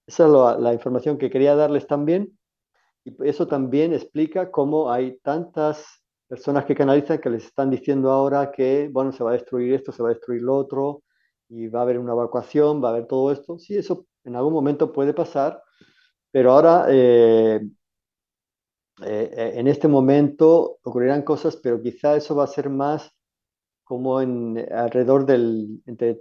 Esa es la información que quería darles también eso también explica cómo hay tantas personas que canalizan que les están diciendo ahora que, bueno, se va a destruir esto, se va a destruir lo otro, y va a haber una evacuación, va a haber todo esto. Sí, eso en algún momento puede pasar, pero ahora, eh, eh, eh, en este momento ocurrirán cosas, pero quizá eso va a ser más como en alrededor del entre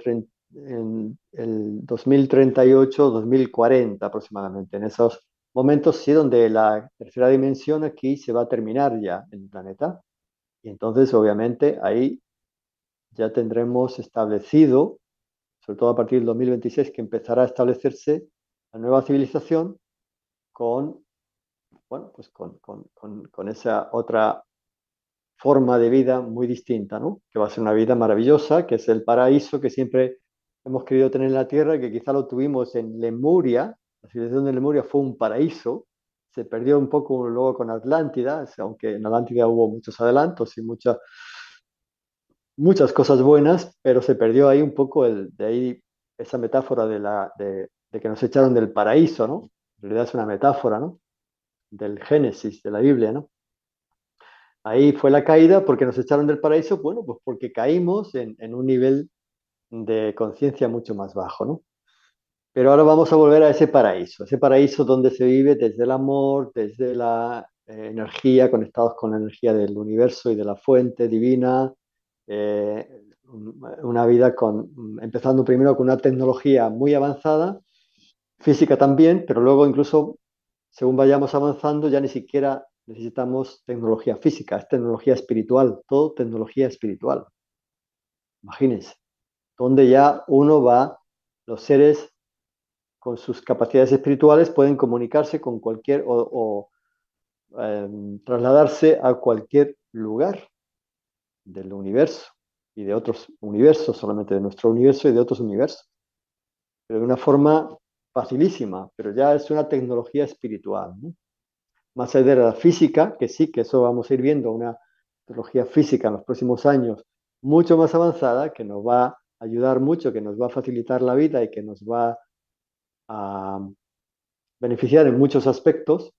el 2038-2040 aproximadamente, en esos momentos sí donde la tercera dimensión aquí se va a terminar ya en el planeta. Y entonces, obviamente, ahí ya tendremos establecido, sobre todo a partir del 2026, que empezará a establecerse la nueva civilización con, bueno, pues con, con, con, esa otra forma de vida muy distinta, ¿no? Que va a ser una vida maravillosa, que es el paraíso que siempre hemos querido tener en la Tierra, que quizá lo tuvimos en Lemuria, la civilización de Lemuria fue un paraíso, se perdió un poco luego con Atlántida, aunque en Atlántida hubo muchos adelantos y muchas muchas cosas buenas, pero se perdió ahí un poco el, de ahí esa metáfora de, la, de, que nos echaron del paraíso, ¿no? En realidad es una metáfora, ¿no? Del Génesis, de la Biblia, ¿no? Ahí fue la caída porque nos echaron del paraíso, bueno, pues porque caímos en un nivel de conciencia mucho más bajo, ¿no? Pero ahora vamos a volver a ese paraíso, ese paraíso donde se vive desde el amor, desde la eh, energía, conectados con la energía del universo y de la fuente divina, eh, una vida con, empezando primero con una tecnología muy avanzada, física también, pero luego incluso según vayamos avanzando ya ni siquiera necesitamos tecnología física, es tecnología espiritual, todo tecnología espiritual. Imagínense, donde ya uno va, los seres con sus capacidades espirituales pueden comunicarse con cualquier o, em, trasladarse a cualquier lugar del universo y de otros universos, solamente de nuestro universo y de otros universos, pero de una forma facilísima, pero ya es una tecnología espiritual. Más allá de la física, que sí, que eso vamos a ir viendo, una tecnología física en los próximos años mucho más avanzada, que nos va a ayudar mucho, que nos va a facilitar la vida y que nos va a a beneficiar en muchos aspectos,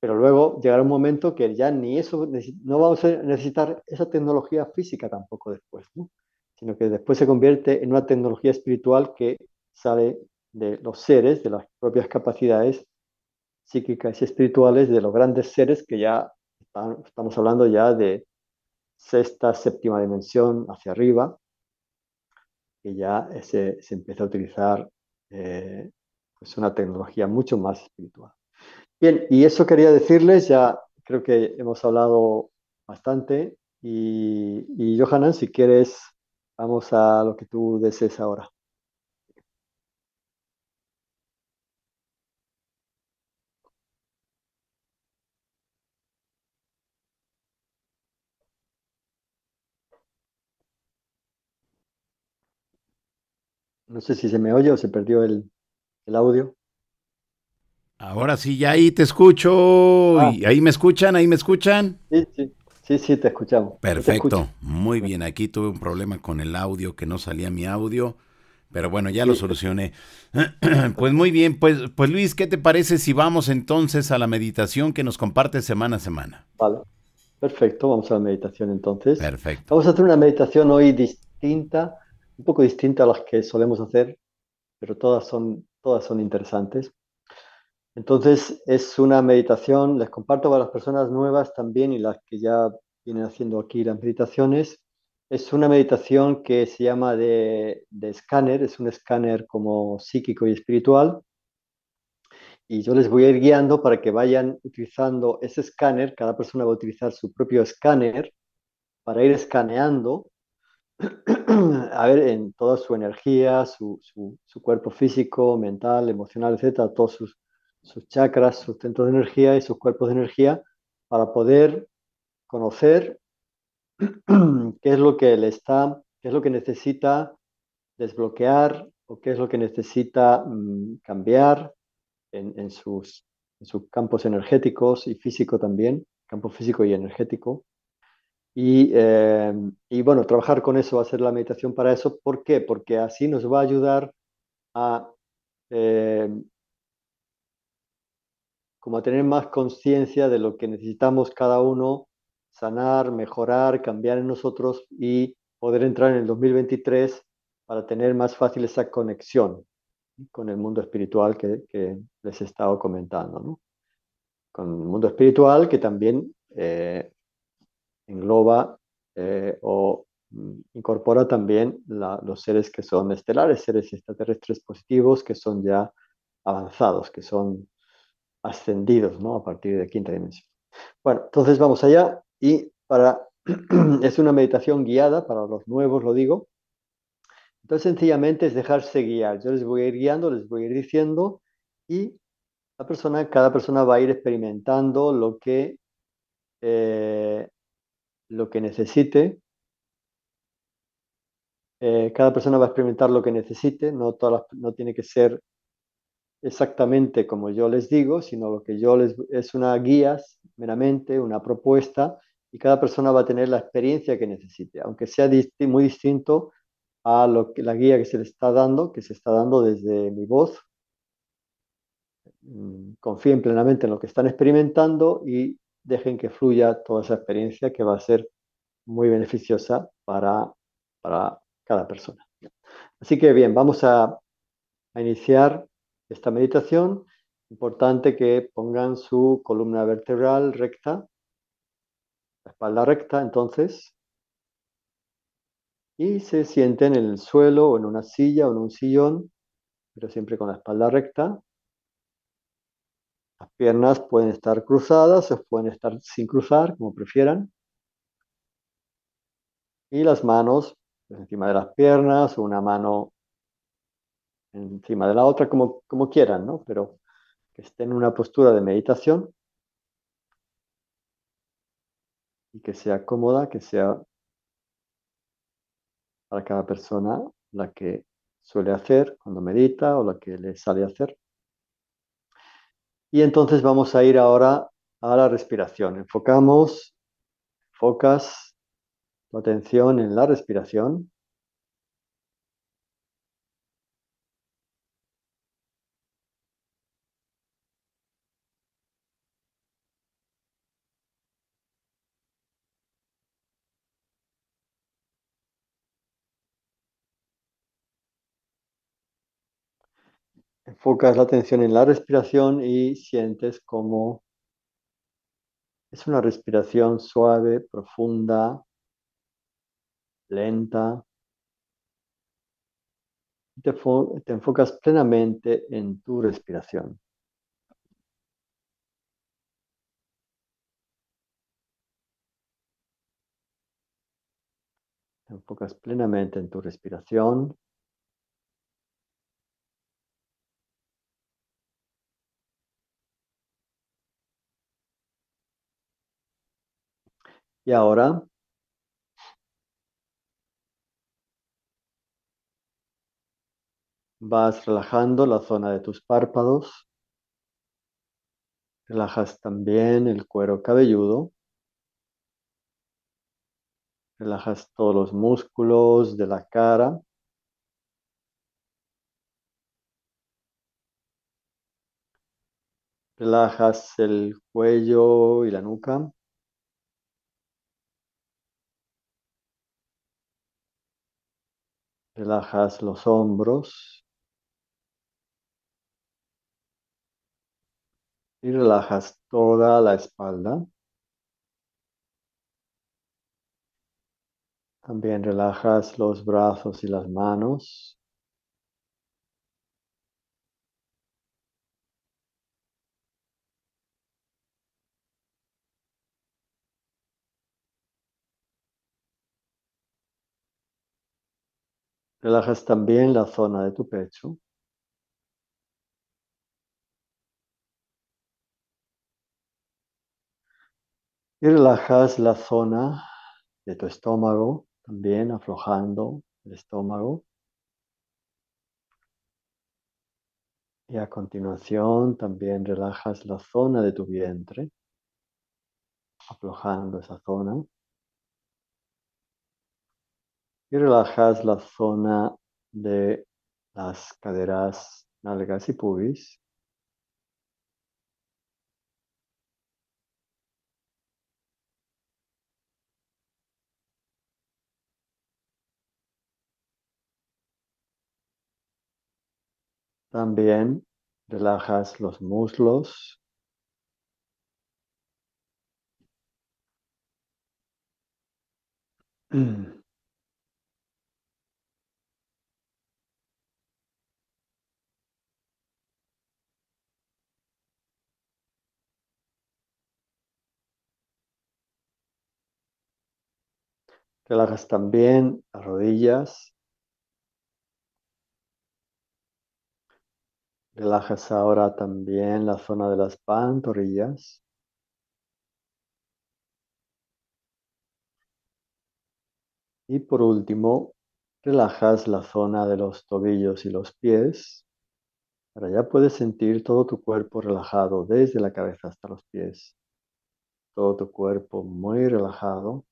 pero luego llegará un momento que ya ni eso, no vamos a necesitar esa tecnología física tampoco después, sino que después se convierte en una tecnología espiritual que sale de los seres, de las propias capacidades psíquicas y espirituales de los grandes seres que ya estamos hablando ya de sexta, séptima dimensión hacia arriba, que ya se, empieza a utilizar eh, es una tecnología mucho más espiritual. Bien, y eso quería decirles, ya creo que hemos hablado bastante y, y Johanan, si quieres, vamos a lo que tú desees ahora. No sé si se me oye o se perdió el, el audio. Ahora sí, ya ahí te escucho. Ah. ahí me escuchan, ahí me escuchan. Sí, sí. Sí, sí, te escuchamos. Perfecto, muy bien. Aquí tuve un problema con el audio, que no salía mi audio, pero bueno, ya lo solucioné. pues muy bien, pues, pues Luis, ¿qué te parece si vamos entonces a la meditación que nos comparte semana a semana? Vale, perfecto, vamos a la meditación entonces. Perfecto. Vamos a hacer una meditación hoy distinta, un poco distinta a las que solemos hacer, pero todas son todas son interesantes. Entonces es una meditación, les comparto para las personas nuevas también y las que ya vienen haciendo aquí las meditaciones. Es una meditación que se llama de, de escáner, es un escáner como psíquico y espiritual. Y yo les voy a ir guiando para que vayan utilizando ese escáner, cada persona va a utilizar su propio escáner para ir escaneando a ver en toda su energía, su, cuerpo físico, mental, emocional, etcétera, todos sus, sus chakras, sus centros de energía y sus cuerpos de energía para poder conocer qué es lo que le está, qué es lo que necesita desbloquear o qué es lo que necesita mm, cambiar en, en, sus, en sus campos energéticos y físico también, campo físico y energético. Y, eh, y, bueno, trabajar con eso, a hacer la meditación para eso. ¿Por qué? Porque así nos va a ayudar a, eh, como a tener más conciencia de lo que necesitamos cada uno, sanar, mejorar, cambiar en nosotros y poder entrar en el 2023 para tener más fácil esa conexión con el mundo espiritual que, les he estado comentando, ¿no? Con el mundo espiritual que también eh, engloba eh, o mm, incorpora también los seres que son estelares, seres extraterrestres positivos que son ya avanzados, que son ascendidos ¿no? a partir de quinta dimensión. Bueno, entonces vamos allá y para es una meditación guiada, para los nuevos lo digo. Entonces sencillamente es dejarse guiar. Yo les voy a ir guiando, les voy a ir diciendo y la persona, cada persona va a ir experimentando lo que eh, lo que necesite. Eh, cada persona va a experimentar lo que necesite, no, todas no tiene que ser exactamente como yo les digo, sino lo que yo les es una guía meramente, una propuesta, y cada persona va a tener la experiencia que necesite, aunque sea muy distinto a lo que, la guía que se le está dando, que se está dando desde mi voz. Mm, Confíen plenamente en lo que están experimentando y dejen que fluya toda esa experiencia que va a ser muy beneficiosa para, cada persona. Así que bien, vamos a, a iniciar esta meditación. Importante que pongan su columna vertebral recta, la espalda recta entonces, y se sienten en el suelo o en una silla o en un sillón, pero siempre con la espalda recta, las piernas pueden estar cruzadas o pueden estar sin cruzar, como prefieran. Y las manos encima de las piernas, o una mano encima de la otra, como, como quieran, ¿no? Pero que estén en una postura de meditación y que sea cómoda, que sea para cada persona la que suele hacer cuando medita o la que le sale a hacer. Y entonces vamos a ir ahora a la respiración. Enfocamos, focas tu atención en la respiración. enfocas la atención en la respiración y sientes como es una respiración suave, profunda, lenta. te enfocas plenamente en tu respiración. Te enfocas plenamente en tu respiración. Y ahora vas relajando la zona de tus párpados. Relajas también el cuero cabelludo. Relajas todos los músculos de la cara. Relajas el cuello y la nuca. Relajas los hombros. Y relajas toda la espalda. También relajas los brazos y las manos. Relajas también la zona de tu pecho. Y relajas la zona de tu estómago, también aflojando el estómago. Y a continuación también relajas la zona de tu vientre, aflojando esa zona y relajas la zona de las caderas, nalgas y pubis. También relajas los muslos. Relajas también las rodillas. Relajas ahora también la zona de las pantorrillas. Y por último, relajas la zona de los tobillos y los pies. Ahora ya puedes sentir todo tu cuerpo relajado, desde la cabeza hasta los pies. Todo tu cuerpo muy relajado.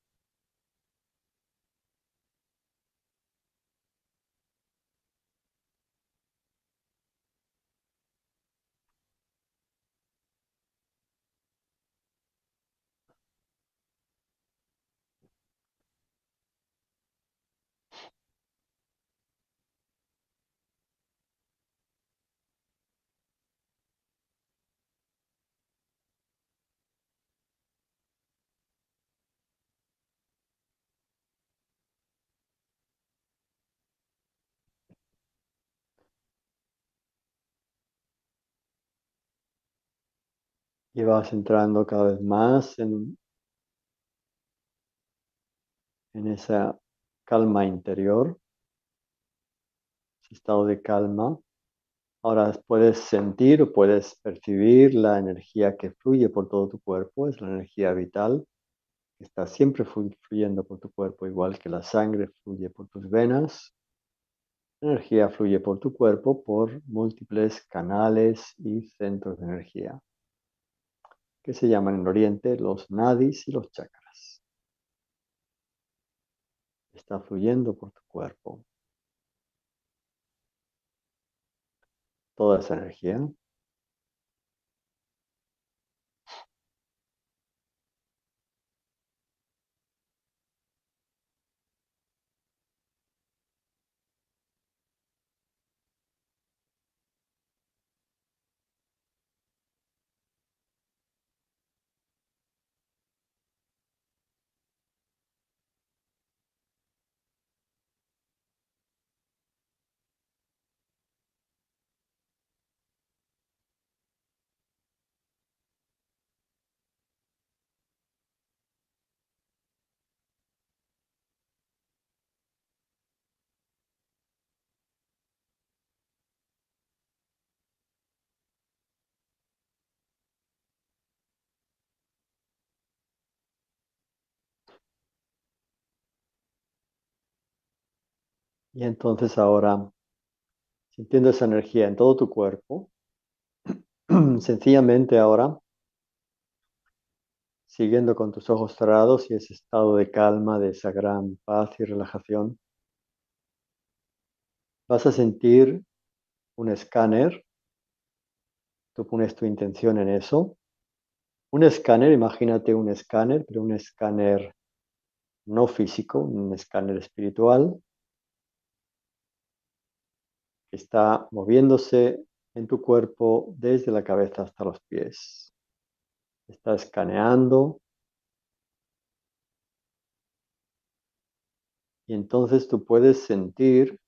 y vas entrando cada vez más en, en esa calma interior, ese estado de calma. Ahora puedes sentir o puedes percibir la energía que fluye por todo tu cuerpo, es la energía vital que está siempre fluyendo por tu cuerpo, igual que la sangre fluye por tus venas. La energía fluye por tu cuerpo por múltiples canales y centros de energía que se llaman en Oriente los nadis y los chakras. Está fluyendo por tu cuerpo. Toda esa energía Y entonces ahora, sintiendo esa energía en todo tu cuerpo, sencillamente ahora, siguiendo con tus ojos cerrados y ese estado de calma, de esa gran paz y relajación, vas a sentir un escáner. Tú pones tu intención en eso. Un escáner, imagínate un escáner, pero un escáner no físico, un escáner espiritual, que está moviéndose en tu cuerpo desde la cabeza hasta los pies. Está escaneando. Y entonces tú puedes sentir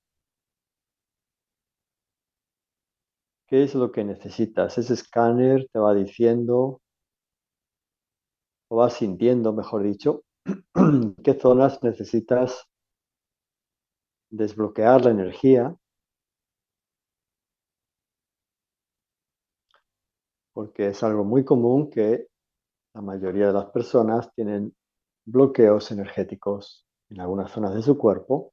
qué es lo que necesitas. Ese escáner te va diciendo, o va sintiendo, mejor dicho, qué zonas necesitas desbloquear la energía porque es algo muy común que la mayoría de las personas tienen bloqueos energéticos en algunas zonas de su cuerpo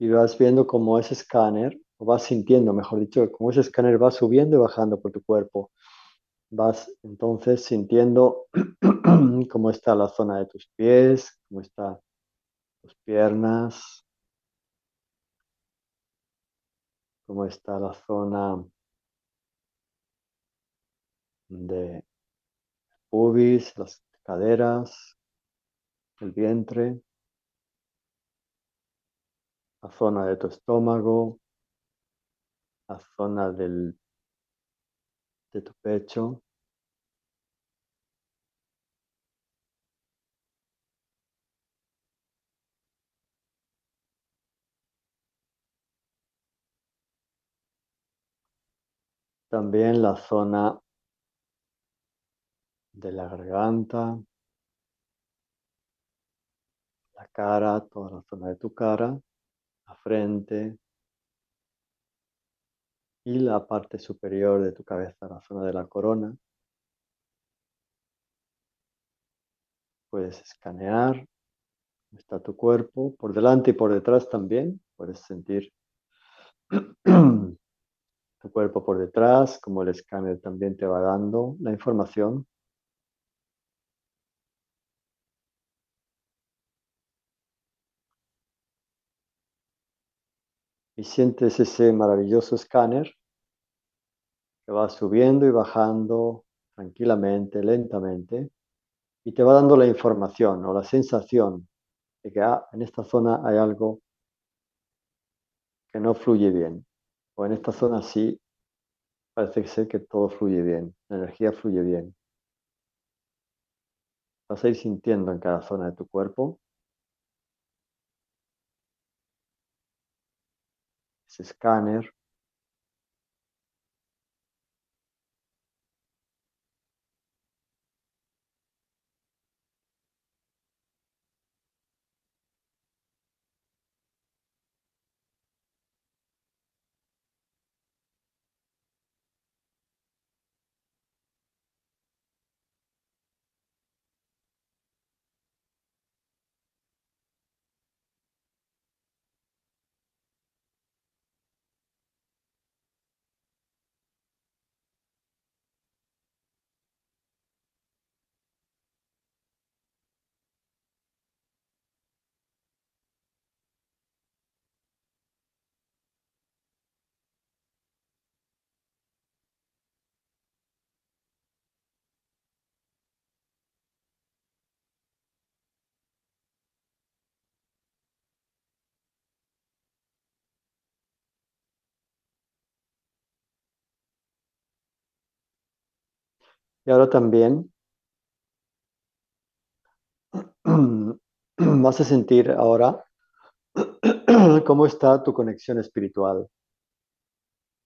y vas viendo cómo ese escáner, o vas sintiendo, mejor dicho, cómo ese escáner va subiendo y bajando por tu cuerpo. Vas entonces sintiendo cómo está la zona de tus pies, cómo están tus piernas, cómo está la zona de pubis, las caderas, el vientre la zona de tu estómago, la zona del, de tu pecho. También la zona de la garganta, la cara, toda la zona de tu cara la frente y la parte superior de tu cabeza, la zona de la corona. Puedes escanear está tu cuerpo, por delante y por detrás también. Puedes sentir tu cuerpo por detrás, como el escáner también te va dando la información y sientes ese maravilloso escáner que va subiendo y bajando tranquilamente, lentamente, y te va dando la información o la sensación de que ah, en esta zona hay algo que no fluye bien, o en esta zona sí parece ser que todo fluye bien, la energía fluye bien. Vas a ir sintiendo en cada zona de tu cuerpo ese escáner Y ahora también vas a sentir ahora cómo está tu conexión espiritual.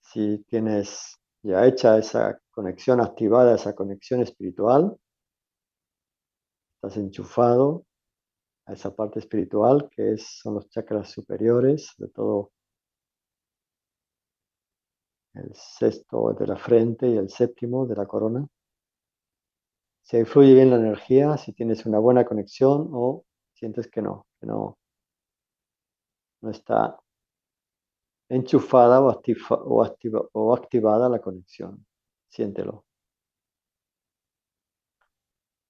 Si tienes ya hecha esa conexión, activada esa conexión espiritual, estás enchufado a esa parte espiritual que son los chakras superiores, de todo el sexto de la frente y el séptimo de la corona se fluye bien la energía, si tienes una buena conexión o sientes que no, que no, no está enchufada o, activada la conexión. Siéntelo.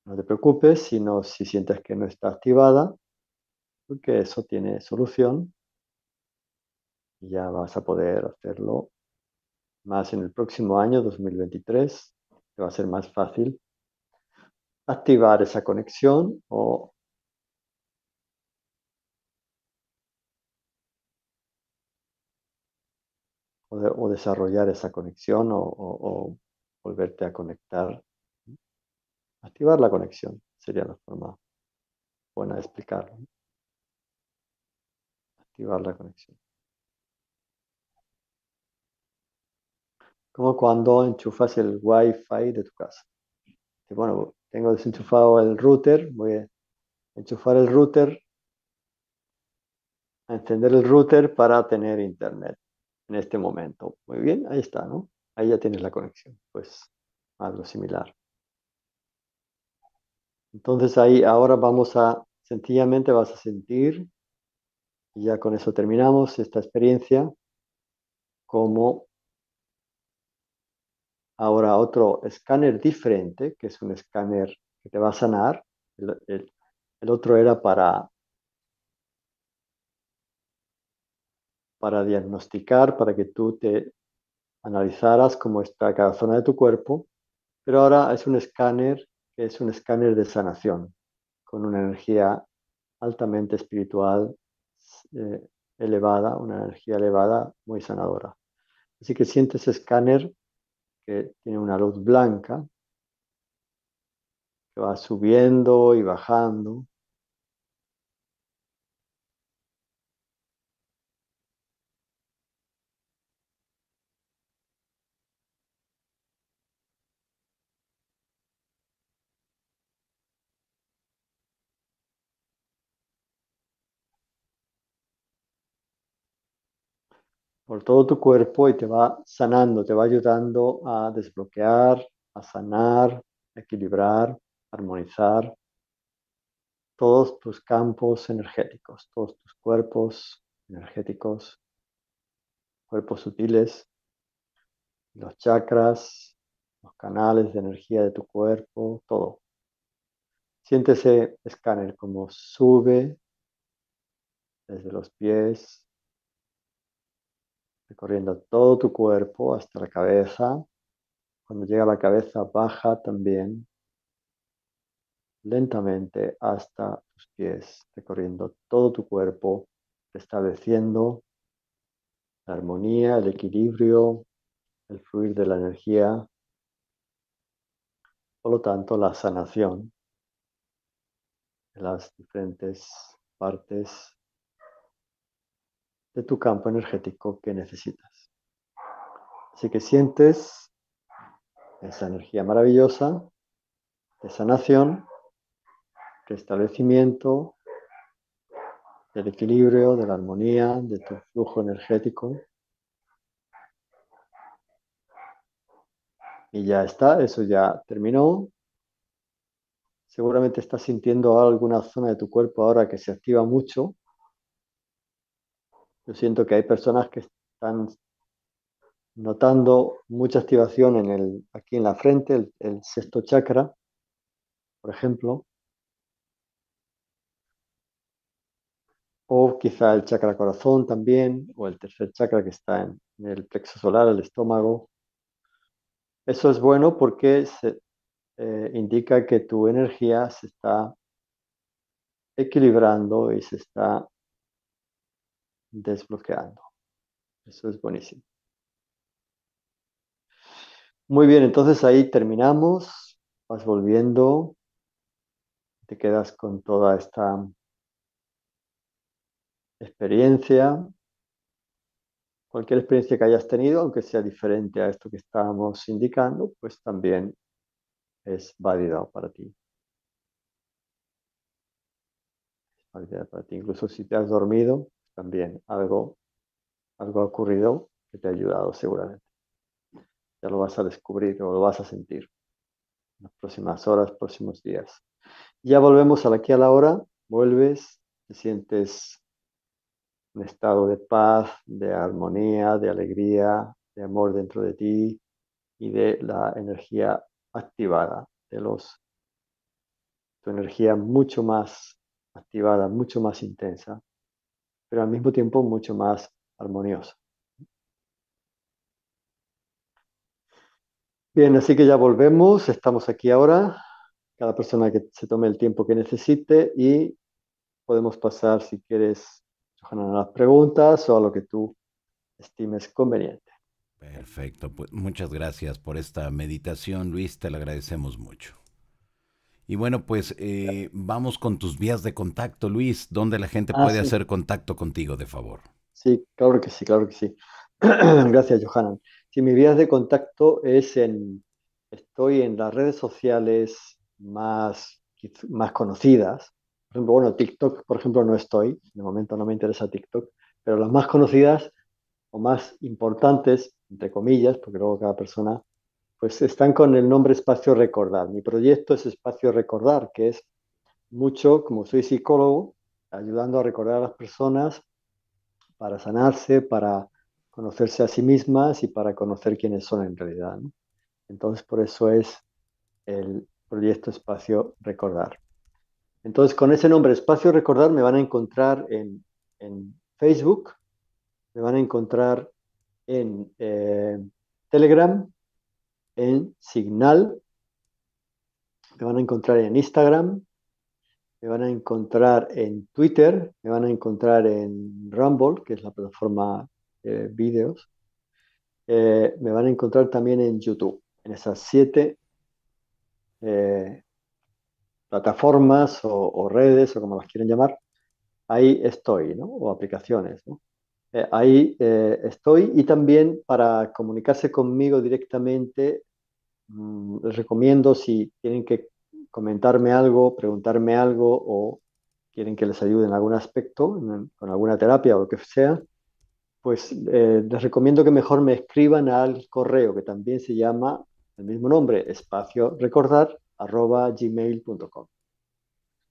No te preocupes si, no, si sientes que no está activada, porque eso tiene solución. Y ya vas a poder hacerlo más en el próximo año, 2023. Te va a ser más fácil activar esa conexión o o, desarrollar esa conexión o, volverte a conectar. Activar la conexión sería la forma buena de explicarlo. Activar la conexión. Como cuando enchufas el wifi de tu casa. bueno, tengo desenchufado el router, voy a enchufar el router, a encender el router para tener internet en este momento. Muy bien, ahí está, ¿no? Ahí ya tienes la conexión, pues algo similar. Entonces ahí ahora vamos a, sencillamente vas a sentir, y ya con eso terminamos esta experiencia, como ahora otro escáner diferente, que es un escáner que te va a sanar. El, otro era para, para diagnosticar, para que tú te analizaras cómo está cada zona de tu cuerpo, pero ahora es un escáner que es un escáner de sanación, con una energía altamente espiritual eh, elevada, una energía elevada muy sanadora. Así que sientes escáner que tiene una luz blanca que va subiendo y bajando. por todo tu cuerpo y te va sanando, te va ayudando a desbloquear, a sanar, a equilibrar, armonizar todos tus campos energéticos, todos tus cuerpos energéticos, cuerpos sutiles, los chakras, los canales de energía de tu cuerpo, todo. Siéntese escáner como sube desde los pies recorriendo todo tu cuerpo hasta la cabeza. Cuando llega a la cabeza, baja también lentamente hasta tus pies, recorriendo todo tu cuerpo, estableciendo la armonía, el equilibrio, el fluir de la energía, por lo tanto la sanación de las diferentes partes de tu campo energético que necesitas. Así que sientes esa energía maravillosa de sanación, restablecimiento, del equilibrio, de la armonía, de tu flujo energético. Y ya está, eso ya terminó. Seguramente estás sintiendo alguna zona de tu cuerpo ahora que se activa mucho, yo siento que hay personas que están notando mucha activación en el, aquí en la frente, el, sexto chakra, por ejemplo, o quizá el chakra corazón también, o el tercer chakra que está en, el plexo solar, el estómago. Eso es bueno porque se, eh, indica que tu energía se está equilibrando y se está desbloqueando. Eso es buenísimo. Muy bien, entonces ahí terminamos. Vas volviendo. Te quedas con toda esta experiencia. Cualquier experiencia que hayas tenido, aunque sea diferente a esto que estábamos indicando, pues también es válida para ti. para ti. Incluso si te has dormido, también algo, algo ha ocurrido que te ha ayudado seguramente. Ya lo vas a descubrir o lo vas a sentir en las próximas horas, próximos días. Ya volvemos aquí a la hora, vuelves, te sientes un estado de paz, de armonía, de alegría, de amor dentro de ti y de la energía activada, de los tu energía mucho más activada, mucho más intensa, pero al mismo tiempo mucho más armonioso. Bien, así que ya volvemos, estamos aquí ahora, cada persona que se tome el tiempo que necesite y podemos pasar, si quieres, a las preguntas o a lo que tú estimes conveniente. Perfecto, pues muchas gracias por esta meditación, Luis, te la agradecemos mucho. Y bueno, pues eh, vamos con tus vías de contacto, Luis, donde la gente ah, puede hacer contacto contigo, de favor. Sí, claro que sí, claro que sí. Gracias, Johan. Si mis vías de contacto es en, estoy en las redes sociales más, más conocidas. Por ejemplo, bueno, TikTok, por ejemplo, no estoy, de momento no me interesa TikTok, pero las más conocidas o más importantes, entre comillas, porque luego cada persona pues están con el nombre Espacio Recordar. Mi proyecto es Espacio Recordar, que es mucho, como soy psicólogo, ayudando a recordar a las personas para sanarse, para conocerse a sí mismas y para conocer quiénes son en realidad. Entonces, por eso es el proyecto Espacio Recordar. Entonces, con ese nombre, Espacio Recordar, me van a encontrar en, Facebook, me van a encontrar en eh, Telegram, en Signal. Me van a encontrar en Instagram. Me van a encontrar en Twitter. Me van a encontrar en Rumble, que es la plataforma de eh, vídeos. Eh, me van a encontrar también en YouTube. En esas siete eh, plataformas o, o redes o como las quieren llamar, ahí estoy, ¿no? O aplicaciones, ¿no? Eh, ahí eh, estoy y también para comunicarse conmigo directamente, mm, les recomiendo si tienen que comentarme algo, preguntarme algo o quieren que les ayude en algún aspecto, con alguna terapia o lo que sea, pues eh, les recomiendo que mejor me escriban al correo que también se llama el mismo nombre, espacio recordar arroba gmail.com.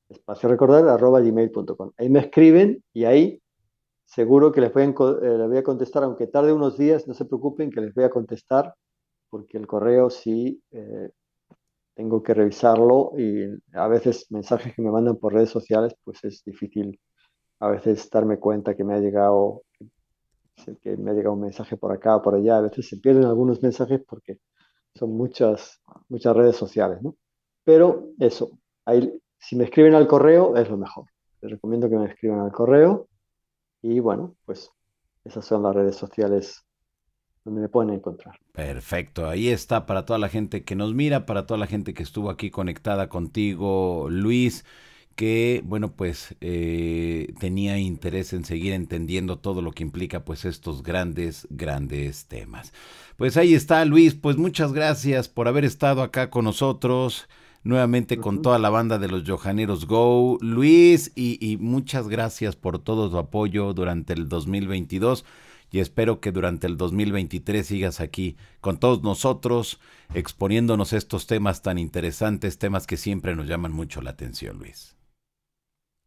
Espacio recordar arroba gmail.com. Ahí me escriben y ahí Seguro que les, pueden, eh, les voy a contestar, aunque tarde unos días, no se preocupen que les voy a contestar, porque el correo sí eh, tengo que revisarlo y a veces mensajes que me mandan por redes sociales, pues es difícil a veces darme cuenta que me ha llegado que me ha llegado un mensaje por acá o por allá. A veces se pierden algunos mensajes porque son muchas, muchas redes sociales, ¿no? Pero eso, ahí, si me escriben al correo es lo mejor. Les recomiendo que me escriban al correo y bueno, pues esas son las redes sociales donde me pueden encontrar. Perfecto, ahí está para toda la gente que nos mira, para toda la gente que estuvo aquí conectada contigo, Luis que, bueno, pues eh, tenía interés en seguir entendiendo todo lo que implica, pues, estos grandes, grandes temas. Pues ahí está, Luis, pues muchas gracias por haber estado acá con nosotros nuevamente con toda la banda de los Johaneros Go. Luis, y, muchas gracias por todo tu apoyo durante el 2022 y espero que durante el 2023 sigas aquí con todos nosotros exponiéndonos estos temas tan interesantes, temas que siempre nos llaman mucho la atención, Luis.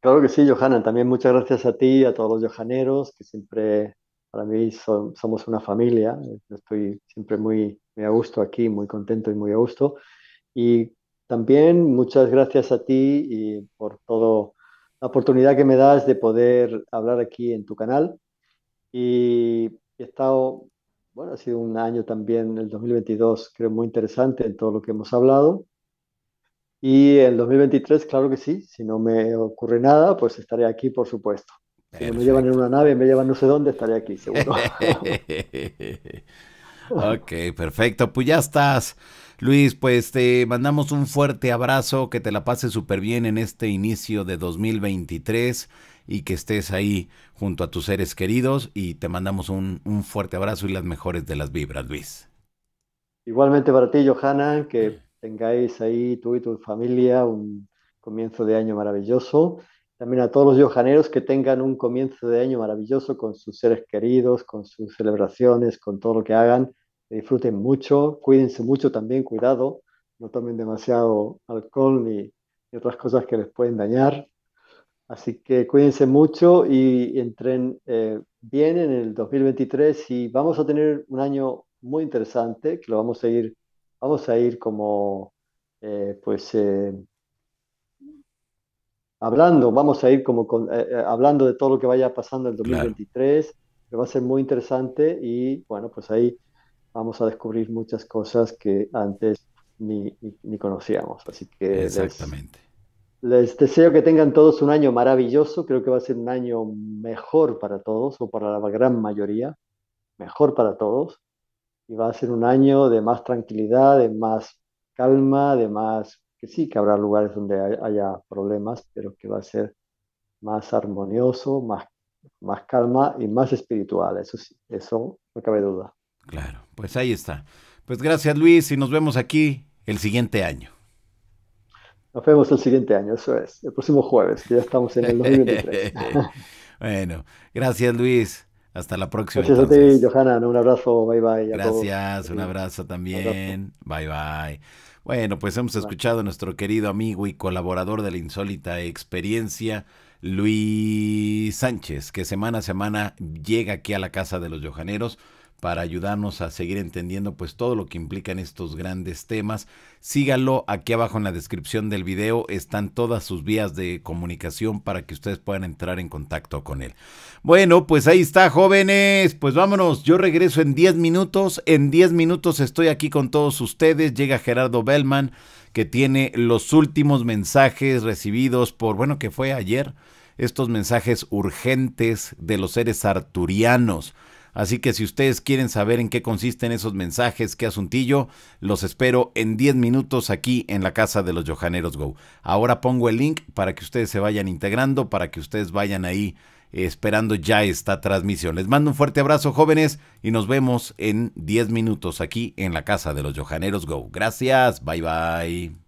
Claro que sí, Johanna. También muchas gracias a ti, a todos los Johaneros, que siempre para mí somos una familia. Estoy siempre muy, muy a gusto aquí, muy contento y muy a gusto. Y también. Muchas gracias a ti y por toda la oportunidad que me das de poder hablar aquí en tu canal. Y he estado, bueno, ha sido un año también, el 2022, creo muy interesante en todo lo que hemos hablado. Y el 2023, claro que sí, si no me ocurre nada, pues estaré aquí, por supuesto. Si me llevan en una nave, me llevan no sé dónde, estaré aquí, seguro. ok, perfecto, pues ya estás. Luis, pues te mandamos un fuerte abrazo, que te la pases súper bien en este inicio de 2023 y que estés ahí junto a tus seres queridos y te mandamos un, fuerte abrazo y las mejores de las vibras, Luis. Igualmente para ti, Johanna, que tengáis ahí tú y tu familia un comienzo de año maravilloso. También a todos los johaneros que tengan un comienzo de año maravilloso con sus seres queridos, con sus celebraciones, con todo lo que hagan disfruten mucho, cuídense mucho también, cuidado, no tomen demasiado alcohol ni, otras cosas que les pueden dañar. Así que cuídense mucho y entren eh, bien en el 2023 y vamos a tener un año muy interesante que lo vamos a ir, vamos a ir como, eh, pues, eh, hablando, vamos a ir como hablando de todo lo que vaya pasando en el 2023, que va a ser muy interesante y bueno, pues ahí vamos a descubrir muchas cosas que antes ni, ni, conocíamos. Así que Exactamente. Les, deseo que tengan todos un año maravilloso. Creo que va a ser un año mejor para todos, o para la gran mayoría, mejor para todos. Y va a ser un año de más tranquilidad, de más calma, de más, que sí, que habrá lugares donde haya problemas, pero que va a ser más armonioso, más, más calma y más espiritual. Eso sí, eso no cabe duda. Claro, pues ahí está. Pues gracias Luis y nos vemos aquí el siguiente año. Nos vemos el siguiente año, eso es, el próximo jueves, que ya estamos en el 2023. bueno, gracias Luis. Hasta la próxima. Gracias a ti, Johanna. Un abrazo. Bye bye. Gracias. Un abrazo también. Bye bye. Bueno, pues hemos escuchado a nuestro querido amigo y colaborador de la insólita experiencia, Luis Sánchez, que semana a semana llega aquí a la casa de los Johaneros para ayudarnos a seguir entendiendo pues todo lo que implican estos grandes temas. Sígalo aquí abajo en la descripción del video están todas sus vías de comunicación para que ustedes puedan entrar en contacto con él. Bueno, pues ahí está, jóvenes. Pues vámonos, yo regreso en 10 minutos. En 10 minutos estoy aquí con todos ustedes. Llega Gerardo Bellman que tiene los últimos mensajes recibidos por, bueno, que fue ayer, estos mensajes urgentes de los seres arturianos. Así que si ustedes quieren saber en qué consisten esos mensajes, qué asuntillo, los espero en 10 minutos aquí en la casa de los Johaneros Go. Ahora pongo el link para que ustedes se vayan integrando, para que ustedes vayan ahí eh, esperando ya esta transmisión. Les mando un fuerte abrazo, jóvenes, y nos vemos en 10 minutos aquí en la casa de los Johaneros Go. Gracias, bye bye.